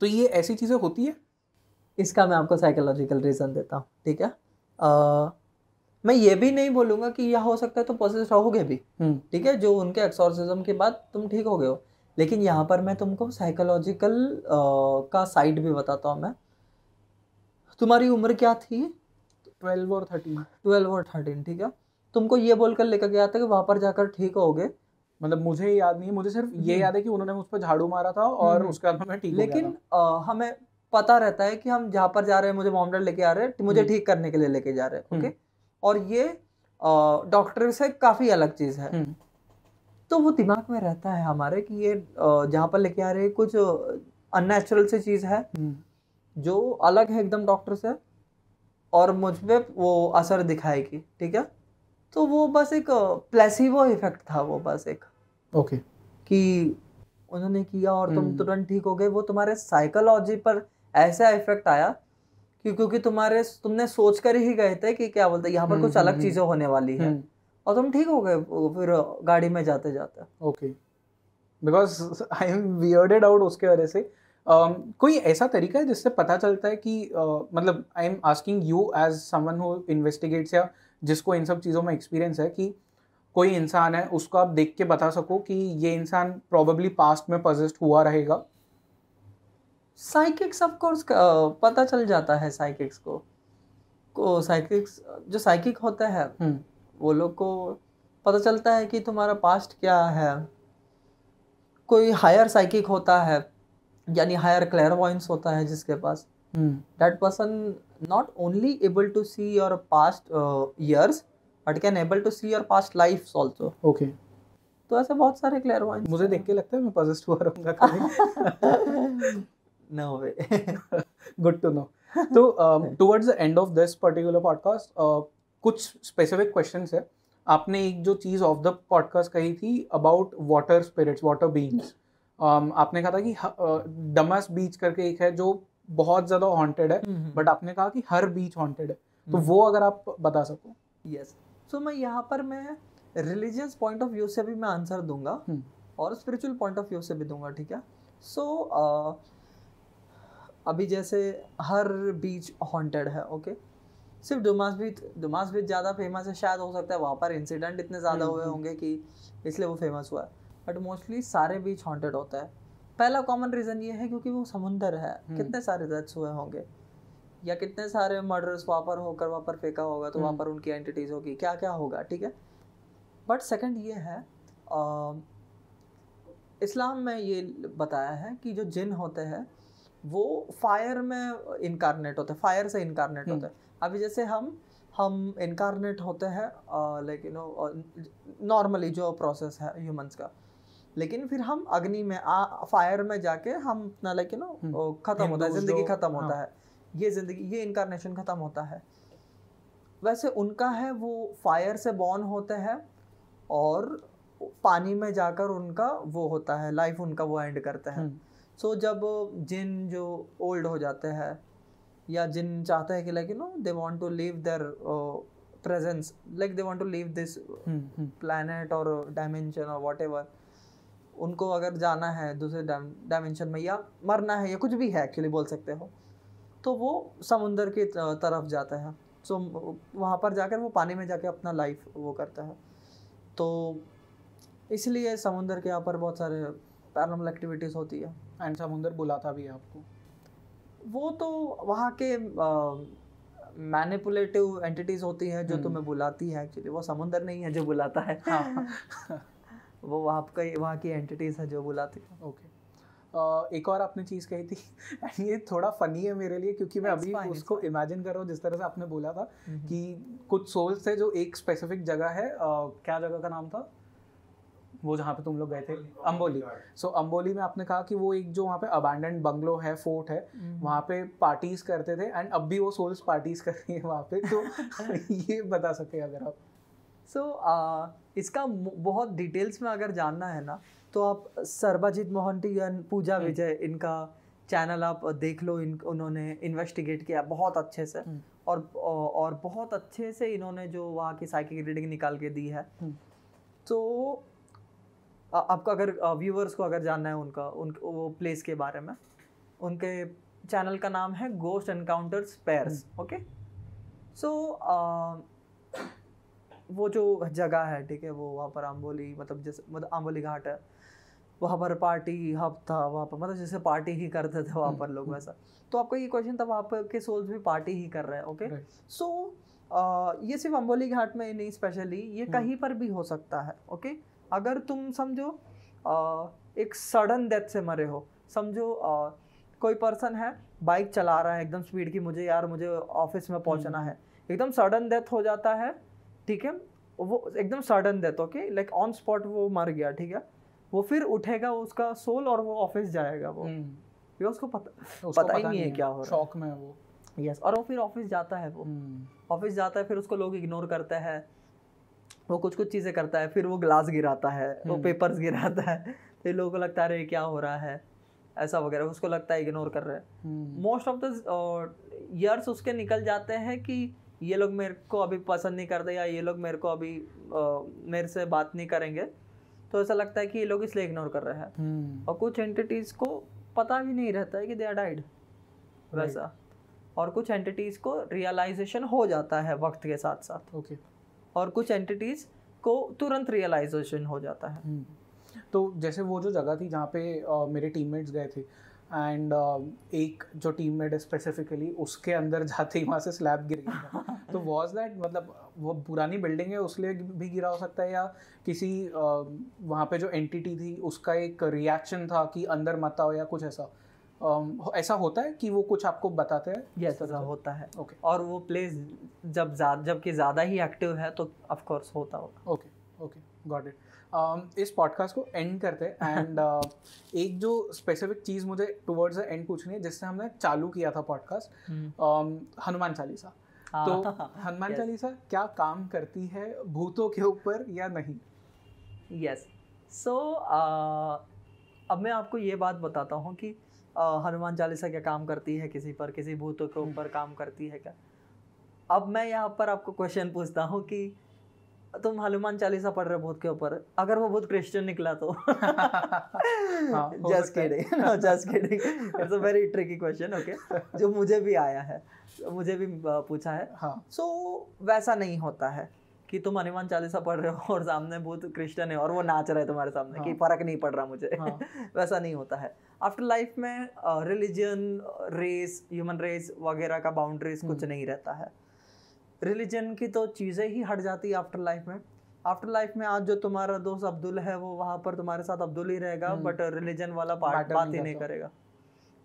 तो ये ऐसी चीजें होती है इसका मैं आपको साइकोलॉजिकल रीज़न देता हूँ ठीक है आ, मैं ये भी नहीं बोलूँगा कि यह हो सकता है तो पॉजिटिव रहोगे भी हम्म। ठीक है जो उनके एक्सोरसिज्म के बाद तुम ठीक हो गए हो लेकिन यहाँ पर मैं तुमको साइकोलॉजिकल का साइड भी बताता हूँ मैं तुम्हारी उम्र क्या थी ट्वेल्व और थर्टीन ट्वेल्व और थर्टीन ठीक है तुमको ये बोलकर लेकर गया था कि वहाँ पर जाकर ठीक हो गए मतलब मुझे याद नहीं है मुझे सिर्फ ये याद है कि उन्होंने मुझ पर झाड़ू मारा था और हम्म। उसके बाद मैं ठीक लेकिन आ, हमें पता रहता है कि हम जहाँ पर जा रहे हैं मुझे मॉमडर लेके आ रहे हैं मुझे हम्म। ठीक करने के लिए लेके जा रहे हैं ओके हम्म। और ये डॉक्टर से काफ़ी अलग चीज़ है हम्म। तो वो दिमाग में रहता है हमारे कि ये जहाँ पर लेके आ रहे हैं कुछ अननेचुरल से चीज़ है जो अलग है एकदम डॉक्टर से और मुझ पर वो असर दिखाएगी ठीक है तो वो बस एक प्लेसिवो इफेक्ट था वो बस एक ओके okay. कि उन्होंने किया और तुम तुरंत ठीक हो गए वो तुम्हारे साइकोलॉजी पर ऐसा इफेक्ट आया कि क्योंकि तुम्हारे तुमने सोच कर ही गए थे कि क्या बोलते यहाँ पर हम्म, कुछ हम्म, अलग हम्म। चीजें होने वाली है और तुम ठीक हो गए फिर गाड़ी में जाते जाते okay because I am weirded out उसके वजह से um, कोई ऐसा तरीका है जिससे पता चलता है कि uh, मतलब I am asking you as someone who investigates या जिसको इन सब चीज़ों में एक्सपीरियंस है कि कोई इंसान है उसको आप देख के बता सको कि ये इंसान प्रॉबली पास्ट में पजिस्ट हुआ रहेगा साइकिक्स ऑफ कोर्स पता चल जाता है साइकिक्स को को साइकिक्स जो साइकिक होता है वो लोग को पता चलता है कि तुम्हारा पास्ट क्या है कोई हायर साइकिक होता है यानी हायर क्लेयर वॉइंस होता है जिसके पास that person not only able to see your past years but can able to see your past life also okay तो ऐसे बहुत सारे क्लेयर वॉइंस मुझे देख के लगता है मैं पजेस्ट हुआ रहूँगा (laughs) (laughs) न होवे गुड टू नो तो towards the end of this particular podcast कुछ स्पेसिफिक क्वेश्चंस है आपने एक जो चीज़ ऑफ द पॉडकास्ट कही थी about water spirits water beings आपने कहा था कि डमस बीच uh, करके एक है जो बहुत ज़्यादा हॉन्टेड है बट हम्म, हम्म। आपने कहा कि हर बीच हॉन्टेड है तो हम्म। वो अगर आप बता सको यस सो मैं यहाँ पर मैं रिलीजियस पॉइंट ऑफ व्यू से भी मैं आंसर दूंगा और स्पिरिचुअल पॉइंट ऑफ व्यू से भी दूंगा ठीक है सो so, uh, अभी जैसे हर बीच हॉन्टेड है ओके सिर्फ डुमास बीच डुमास बीच ज़्यादा फेमस है शायद हो सकता है वहाँ पर इंसिडेंट इतने ज़्यादा हुए हम्म, हम्म। होंगे कि इसलिए वो फेमस हुआ है बट मोस्टली सारे बीच हॉन्टेड होता है पहला कॉमन रीज़न ये है क्योंकि वो समुंदर है हम्म। कितने सारे डेथ्स हुए होंगे या कितने सारे मर्डर्स वहाँ पर होकर वहाँ पर फेंका होगा तो वहाँ पर उनकी एंटिटीज़ होगी क्या क्या होगा ठीक है बट सेकेंड ये है इस्लाम में ये बताया है कि जो जिन होते हैं वो फायर में इनकारनेट होते हैं फायर से इनकारनेट हम्म। होते हैं अभी जैसे हम हम इनकारनेट होते हैं लाइक यू नो नॉर्मली जो प्रोसेस है ह्यूमंस का लेकिन फिर हम अग्नि में आ, फायर में जाके हम अपना लाइक यू नो खत्म होता है जिंदगी खत्म हाँ. होता है ये जिंदगी ये इनकारनेशन खत्म होता है वैसे उनका है वो फायर से बॉर्न होते हैं और पानी में जाकर उनका वो होता है लाइफ उनका वो एंड करते हैं हम्म। सो so, जब जिन जो ओल्ड हो जाते हैं या जिन चाहते हैं कि like you know they want to leave their presence like they want to leave this planet और डायमेंशन और वॉट उनको अगर जाना है दूसरे डायमेंशन में या मरना है या कुछ भी है एक्चुअली बोल सकते हो तो वो समुंदर की तरफ जाता है सो so, वहाँ पर जाकर वो पानी में जाके अपना लाइफ वो करता है तो इसलिए समुंदर के यहाँ पर बहुत सारे पैरामल एक्टिविटीज़ होती है एंड समुंदर बुलाता भी है आपको वो तो वहाँ के मैनिपुलेटिव uh, एंटिटीज होती हैं जो हम्म। तुम्हें बुलाती हैं एक्चुअली वो समुंदर नहीं है जो बुलाता है हाँ (laughs) वो वहाँ का वहाँ की एंटिटीज़ है जो बुलाती है ओके okay. uh, एक और आपने चीज़ कही थी एंड (laughs) ये थोड़ा फनी है मेरे लिए क्योंकि मैं अभी fine, उसको इमेजिन कर रहा हूँ जिस तरह से आपने बोला था हम्म, हम्म। कि कुछ सोल्स थे जो एक स्पेसिफिक जगह है uh, क्या जगह का नाम था वो जहाँ पे तुम लोग गए थे अम्बोली सो so, अम्बोली में आपने कहा कि वो एक जो वहाँ पे अबैंडन बंगलो है फोर्ट है हम्म। वहाँ पे पार्टीज करते थे एंड अब भी वो सोल्स पार्टीज कर रही है वहाँ पे तो (laughs) ये बता सकते हैं अगर आप सो so, uh, इसका बहुत डिटेल्स में अगर जानना है ना तो आप सरबाजीत मोहंती या पूजा हम्म। विजय इनका चैनल आप देख लो इन उन्होंने इन्वेस्टिगेट किया बहुत अच्छे से हम्म। और और बहुत अच्छे से इन्होंने जो वहाँ की साइकिक रीडिंग निकाल के दी है तो आपका अगर व्यूवर्स को अगर जानना है उनका उन वो प्लेस के बारे में उनके चैनल का नाम है ghost encounters pairs okay so वो जो जगह है ठीक है वो वहाँ पर आंबोली मतलब जैसे मतलब आंबोली घाट है वहाँ पर पार्टी हब था वहाँ पर मतलब जैसे पार्टी ही करते थे वहाँ हम्म, पर लोग हम्म। वैसा तो आपका ये क्वेश्चन था वहाँ पर के सोल्स भी पार्टी ही कर रहे हैं ओके सो ये सिर्फ अम्बोली घाट में नहीं स्पेशली ये हम्म। कहीं पर भी हो सकता है ओके okay? अगर तुम समझो एक सडन डेथ से मरे हो समझो कोई पर्सन है बाइक चला रहा है एकदम स्पीड की मुझे यार मुझे ऑफिस में पहुंचना हम्म। है एकदम सडन डेथ हो जाता है ठीक है वो एकदम sudden death okay like on spot वो मर गया ठीक है वो फिर उठेगा उसका सोल और वो ऑफिस जाएगा वो हम्म। ये उसको पता उसको पता, ही नहीं, है क्या हो रहा शौक में वो यस yes, और वो फिर ऑफिस जाता है वो ऑफिस हम्म। जाता है फिर उसको लोग इग्नोर करते हैं वो कुछ कुछ चीज़ें करता है फिर वो ग्लास गिराता है वो हम्म। पेपर्स गिराता है तो लोगों को लगता है अरे क्या हो रहा है ऐसा वगैरह उसको लगता है इग्नोर कर रहे हैं मोस्ट ऑफ द ईयर्स उसके निकल जाते हैं कि ये लोग मेरे को अभी पसंद नहीं करते या ये लोग मेरे को अभी आ, मेरे से बात नहीं करेंगे तो ऐसा लगता है कि ये लोग इसलिए इग्नोर कर रहे हैं हम्म। और कुछ एंटिटीज़ को पता भी नहीं रहता है कि दे आर डाइड वैसा और कुछ एंटिटीज़ को रियलाइजेशन हो जाता है वक्त के साथ साथ ओके okay. और कुछ एंटिटीज़ को तुरंत रियलाइजेशन हो जाता है हम्म। तो जैसे वो जो जगह थी जहाँ पे आ, मेरे टीममेट्स गए थे एंड uh, एक जो टीम मेट है स्पेसिफिकली उसके अंदर जाते ही वहाँ से स्लैब गिर गया (laughs) तो वॉज दैट मतलब वो पुरानी बिल्डिंग है उसलिए भी गिरा हो सकता है या किसी uh, वहाँ पे जो एंटिटी थी उसका एक रिएक्शन था कि अंदर मत आओ या कुछ ऐसा Um, ऐसा होता है कि वो कुछ आपको बताते हैं ये ऐसा होता है ओके और वो प्लेस जब जबकि ज़्यादा ही एक्टिव है तो ऑफकोर्स होता होगा ओके ओके गॉट इट इस पॉडकास्ट को एंड करते हैं एंड (laughs) uh, एक जो स्पेसिफिक चीज़ मुझे टुवर्ड्स द एंड पूछनी है जिससे हमने चालू किया था पॉडकास्ट हम्म। uh, um, हनुमान चालीसा हाँ। तो (laughs) हनुमान चालीसा क्या काम करती है भूतों के ऊपर या नहीं यस सो uh, अब मैं आपको ये बात बताता हूँ कि हनुमान चालीसा क्या काम करती है किसी पर किसी भूतों के हम्म। ऊपर काम करती है क्या अब मैं यहाँ पर आपको क्वेश्चन पूछता हूँ कि तुम हनुमान चालीसा पढ़ रहे भूत के ऊपर अगर वो भूत क्रिश्चियन निकला तो just kidding just kidding it's a very tricky question okay जो मुझे भी आया है मुझे भी पूछा है हाँ सो so, वैसा नहीं होता है कि तुम हनुमान चालीसा पढ़ रहे हो और सामने भूत क्रिश्चियन है और वो नाच रहे तुम्हारे सामने हाँ. कि फर्क नहीं पड़ रहा मुझे हाँ. (laughs) वैसा नहीं होता है आफ्टर लाइफ में रिलीजन रेस ह्यूमन रेस वगैरह का बाउंड्रीज कुछ हम्म। नहीं रहता है रिलीजन की तो चीज़ें ही हट जाती है आफ्टर लाइफ में आफ्टर लाइफ में आज जो तुम्हारा दोस्त अब्दुल है वो वहाँ पर तुम्हारे साथ अब्दुल ही रहेगा बट हम्म। रिलीजन वाला पार्ट बात ही नहीं करेगा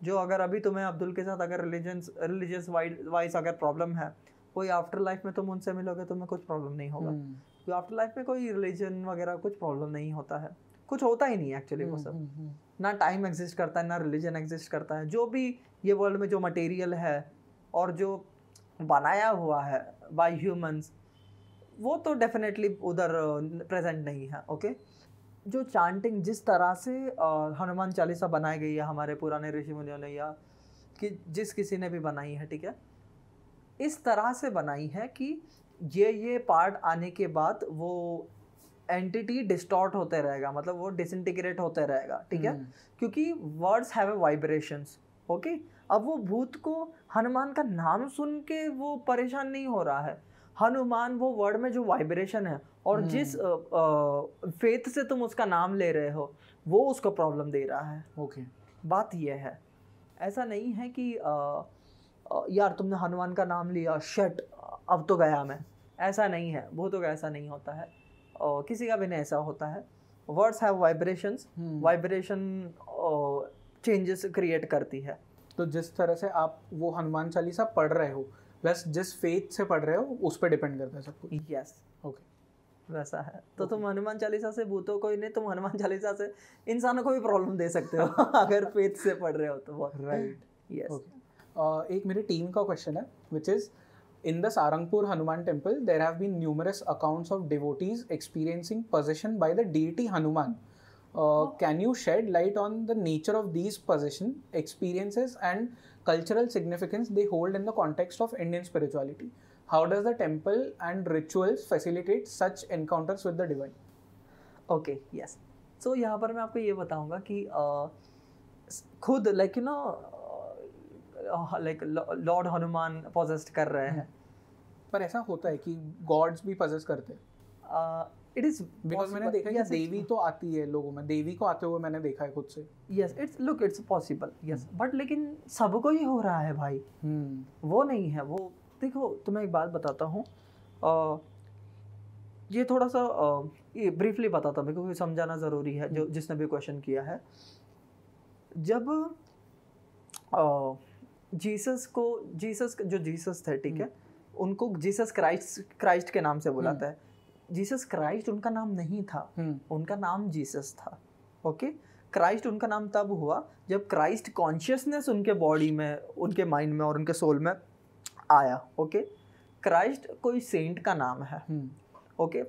जो अगर अभी तुम्हें अब्दुल के साथ अगर रिलीजन रिलीजियस वाइज अगर प्रॉब्लम है कोई आफ्टर लाइफ में तुम उनसे मिलोगे तुम्हें कुछ प्रॉब्लम नहीं होगा क्योंकि आफ्टर लाइफ में कोई रिलीजन वगैरह कुछ प्रॉब्लम नहीं होता है कुछ होता ही नहीं एक्चुअली वो हम्म, सब हम्म, हम्म। ना टाइम एग्जिस्ट करता है ना रिलीजन एग्जिस्ट करता है जो भी ये वर्ल्ड में जो मटेरियल है और जो बनाया हुआ है बाय ह्यूमंस वो तो डेफिनेटली उधर प्रेजेंट नहीं है ओके जो चांटिंग जिस तरह से हनुमान चालीसा बनाई गई है हमारे पुराने ऋषि मुनियों ने या कि जिस किसी ने भी बनाई है ठीक है इस तरह से बनाई है कि ये ये पार्ट आने के बाद वो एंटिटी डिस्टॉर्ट होते रहेगा मतलब वो डिसइंटीग्रेट होते रहेगा ठीक है हम्म। क्योंकि वर्ड्स हैव वाइब्रेशंस ओके अब वो भूत को हनुमान का नाम सुन के वो परेशान नहीं हो रहा है हनुमान वो वर्ड में जो वाइब्रेशन है और हम्म। जिस फेथ से तुम उसका नाम ले रहे हो वो उसको प्रॉब्लम दे रहा है ओके okay. बात यह है ऐसा नहीं है कि आ, यार तुमने हनुमान का नाम लिया शट अब तो गया मैं ऐसा नहीं है भूतों का ऐसा नहीं होता है और किसी का भी नहीं ऐसा होता है words have vibrations vibration changes create करती है तो जिस तरह से आप वो हनुमान चालीसा पढ़ रहे हो प्लस जिस फेथ से पढ़ रहे हो उस पर डिपेंड करता है सब कुछ यस ओके वैसा है तो okay. तुम हनुमान चालीसा से भूतों को ही नहीं तुम हनुमान चालीसा से इंसानों को भी प्रॉब्लम दे सकते हो (laughs) अगर फेथ से पढ़ रहे हो तो राइट यस एक मेरी टीम का क्वेश्चन है which is in the Sarangpur Hanuman temple there have been numerous accounts of devotees experiencing possession by the deity Hanuman can you shed light on the nature of these possession experiences and cultural significance they hold in the context of Indian spirituality how does the temple and rituals facilitate such encounters with the divine okay yes so यहाँ पर मैं आपको ये बताऊँगा कि uh, खुद like you know like lord Hanuman possessed कर रहे हैं पर ऐसा होता है कि गॉड्स भी पजेस्ट करते हैं इट इज बिकॉज मैंने देखा yes, देवी तो आती है लोगों में देवी को आते हुए मैंने देखा है खुद से yes it's look it's possible yes but लेकिन सबको ही हो रहा है भाई hmm. वो नहीं है वो देखो तुम्हें एक बात बताता हूँ ये थोड़ा सा ये ब्रीफली बताता हूँ क्योंकि समझाना ज़रूरी है जो hmm. जिसने भी क्वेश्चन किया है जब आ, जीसस को जीसस जो जीसस थे ठीक है हम्म। उनको जीसस क्राइस्ट क्राइस्ट के नाम से बुलाता है हम्म। जीसस क्राइस्ट उनका नाम नहीं था हम्म। उनका नाम जीसस था ओके क्राइस्ट उनका नाम तब हुआ जब क्राइस्ट कॉन्शियसनेस उनके बॉडी में उनके माइंड में और उनके सोल में आया ओके क्राइस्ट कोई सेंट का नाम है ओके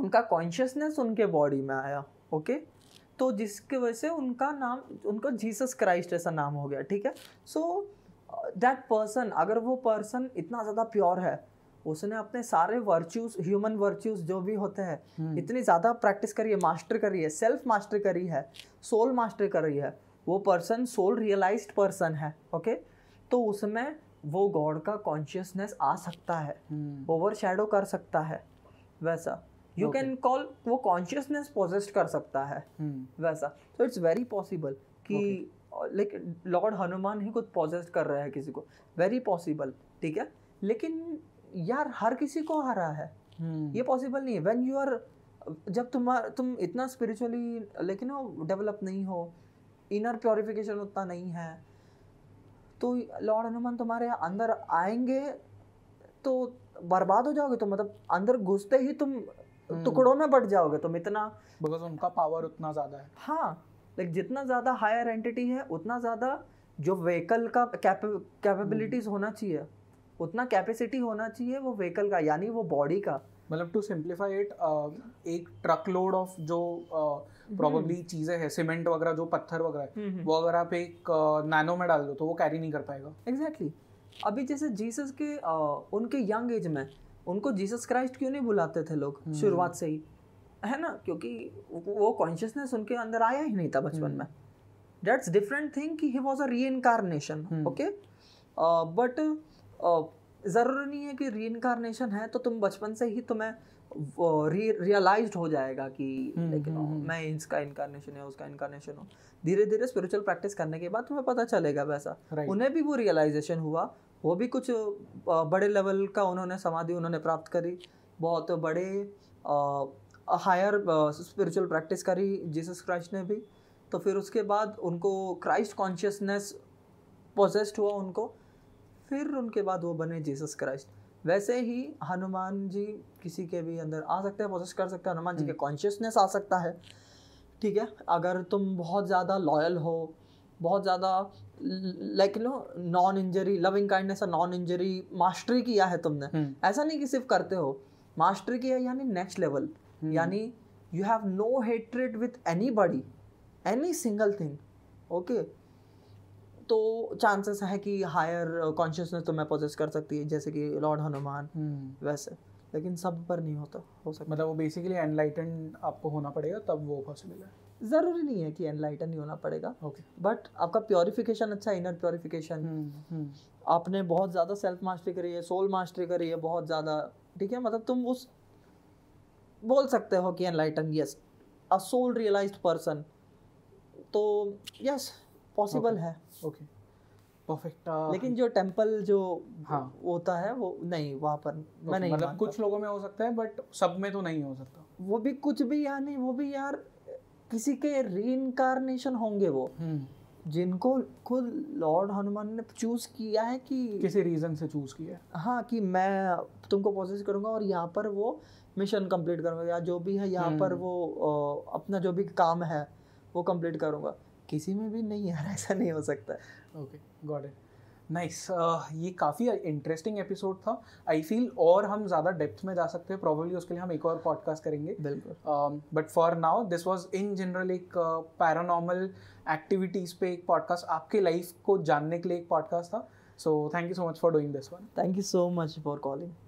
उनका कॉन्शियसनेस उनके बॉडी में आया ओके तो जिसके वजह से उनका नाम उनका जीसस क्राइस्ट ऐसा नाम हो गया ठीक है सो so, दैट पर्सन अगर वो पर्सन इतना ज़्यादा प्योर है उसने अपने सारे वर्च्यूज ह्यूमन वर्च्यूज जो भी होते हैं hmm. इतनी ज़्यादा प्रैक्टिस करी है मास्टर करी है सेल्फ मास्टर करी है सोल मास्टर करी है वो पर्सन सोल रियलाइज पर्सन है ओके okay? तो उसमें वो गॉड का कॉन्शियसनेस आ सकता है ओवर hmm. शेडो कर सकता है वैसा यू कैन कॉल वो कॉन्शियसनेस पोजेस्ट कर सकता है hmm. वैसा तो इट्स वेरी पॉसिबल कि okay. लाइक लॉर्ड हनुमान ही कुछ पॉजेस्ट कर रहा है किसी को वेरी पॉसिबल ठीक है लेकिन यार हर किसी को आ रहा है hmm. ये पॉसिबल नहीं है वेन यू आर जब तुम्हारा तुम इतना स्पिरिचुअली लेकिन वो डेवलप नहीं हो इनर प्योरिफिकेशन उतना नहीं है तो लॉर्ड हनुमान तुम्हारे अंदर आएंगे तो बर्बाद हो जाओगे तो मतलब अंदर घुसते ही तुम hmm. टुकड़ों में बढ़ जाओगे तुम इतना बिकॉज उनका पावर उतना ज़्यादा है हाँ लाइक जितना ज़्यादा हायर एंटिटी है उतना ज़्यादा जो व्हीकल का कैपेबिलिटीज hmm. होना चाहिए उतना कैपेसिटी होना चाहिए वो व्हीकल का यानी वो बॉडी का मतलब टू सिंप्लीफाई इट एक ट्रक लोड ऑफ जो प्रॉब्ली hmm. चीज़ें हैं सीमेंट वगैरह जो पत्थर वगैरह hmm, वो अगर आप एक नैनो में डाल दो तो वो कैरी नहीं कर पाएगा एग्जैक्टली exactly. अभी जैसे जीसस के उनके यंग एज में उनको जीसस क्राइस्ट क्यों नहीं बुलाते थे लोग शुरुआत से ही है ना क्योंकि वो कॉन्शियसनेस उनके अंदर आया ही नहीं था बचपन हम्म। में डेट्स डिफरेंट थिंग कि ही हम्म। वॉज अ री इनकारनेशन ओके बट ज़रूरी नहीं है कि री इनकारनेशन है तो तुम बचपन से ही तुम्हें रियलाइज हो जाएगा कि लेकिन हम्म, मैं इसका इनकारनेशन है उसका इनकारनेशन हूँ धीरे धीरे स्पिरिचुअल प्रैक्टिस करने के बाद तुम्हें पता चलेगा वैसा right. उन्हें भी वो रियलाइजेशन हुआ वो भी कुछ बड़े लेवल का उन्होंने समाधि उन्होंने प्राप्त करी बहुत बड़े हायर स्पिरिचुअल प्रैक्टिस करी जीसस क्राइस्ट ने भी तो फिर उसके बाद उनको क्राइस्ट कॉन्शियसनेस पोजेस्ड हुआ उनको फिर उनके बाद वो बने जीसस क्राइस्ट वैसे ही हनुमान जी किसी के भी अंदर आ सकते हैं पोजेस्ट कर सकते हैं हनुमान जी के कॉन्शियसनेस हम्म। आ सकता है ठीक है अगर तुम बहुत ज़्यादा लॉयल हो बहुत ज़्यादा like you know non injury loving kindness और नॉन इंजरी मास्टरी किया है तुमने हम्म। ऐसा नहीं कि सिर्फ करते हो मास्टरी किया यानी नेक्स्ट लेवल Hmm. यानी you have no hatred with any body any single thing okay तो चांसेस है कि हायर कॉन्शियसनेस तो मैं पोजेस कर सकती है जैसे कि लॉर्ड हनुमान hmm. वैसे लेकिन सब पर नहीं होता हो सकता मतलब वो बेसिकली एनलाइटन आपको होना पड़ेगा तब वो पॉसिबल है ज़रूरी नहीं है कि एनलाइटन ही होना पड़ेगा ओके okay. बट आपका प्योरिफिकेशन अच्छा इनर प्योरिफिकेशन hmm. hmm. आपने बहुत ज़्यादा सेल्फ मास्टरी करी है सोल मास्टरी करी है बहुत ज़्यादा ठीक है मतलब तुम उस बोल सकते हो कि enlighten yes a soul realize person तो यस पॉसिबल है ओके परफेक्ट uh, लेकिन जो टेंपल जो हाँ होता है वो नहीं वहाँ पर मैं नहीं मतलब कुछ लोगों में हो सकता है बट सब में तो नहीं हो सकता वो भी कुछ भी यार नहीं वो भी यार किसी के रीइनकारनेशन होंगे वो हम्म। जिनको खुद लॉर्ड हनुमान ने चूज किया है कि किसी रीजन से चूज किया है हाँ कि मैं तुमको प्रोसेस करूंगा और यहाँ पर वो मिशन कंप्लीट करूंगा या जो भी है यहाँ पर हम्म। वो अपना जो भी काम है वो कंप्लीट करूँगा किसी में भी नहीं यार ऐसा नहीं हो सकता ओके गॉड इट नाइस ये काफ़ी इंटरेस्टिंग एपिसोड था आई फील और हम ज़्यादा डेप्थ में जा सकते हैं प्रॉब्लली उसके लिए हम एक और पॉडकास्ट करेंगे बिल्कुल but for now this was in general एक पैरानॉर्मल एक्टिविटीज़ पे एक पॉडकास्ट आपके लाइफ को जानने के लिए एक पॉडकास्ट था so thank you so much for doing this one thank you so much for calling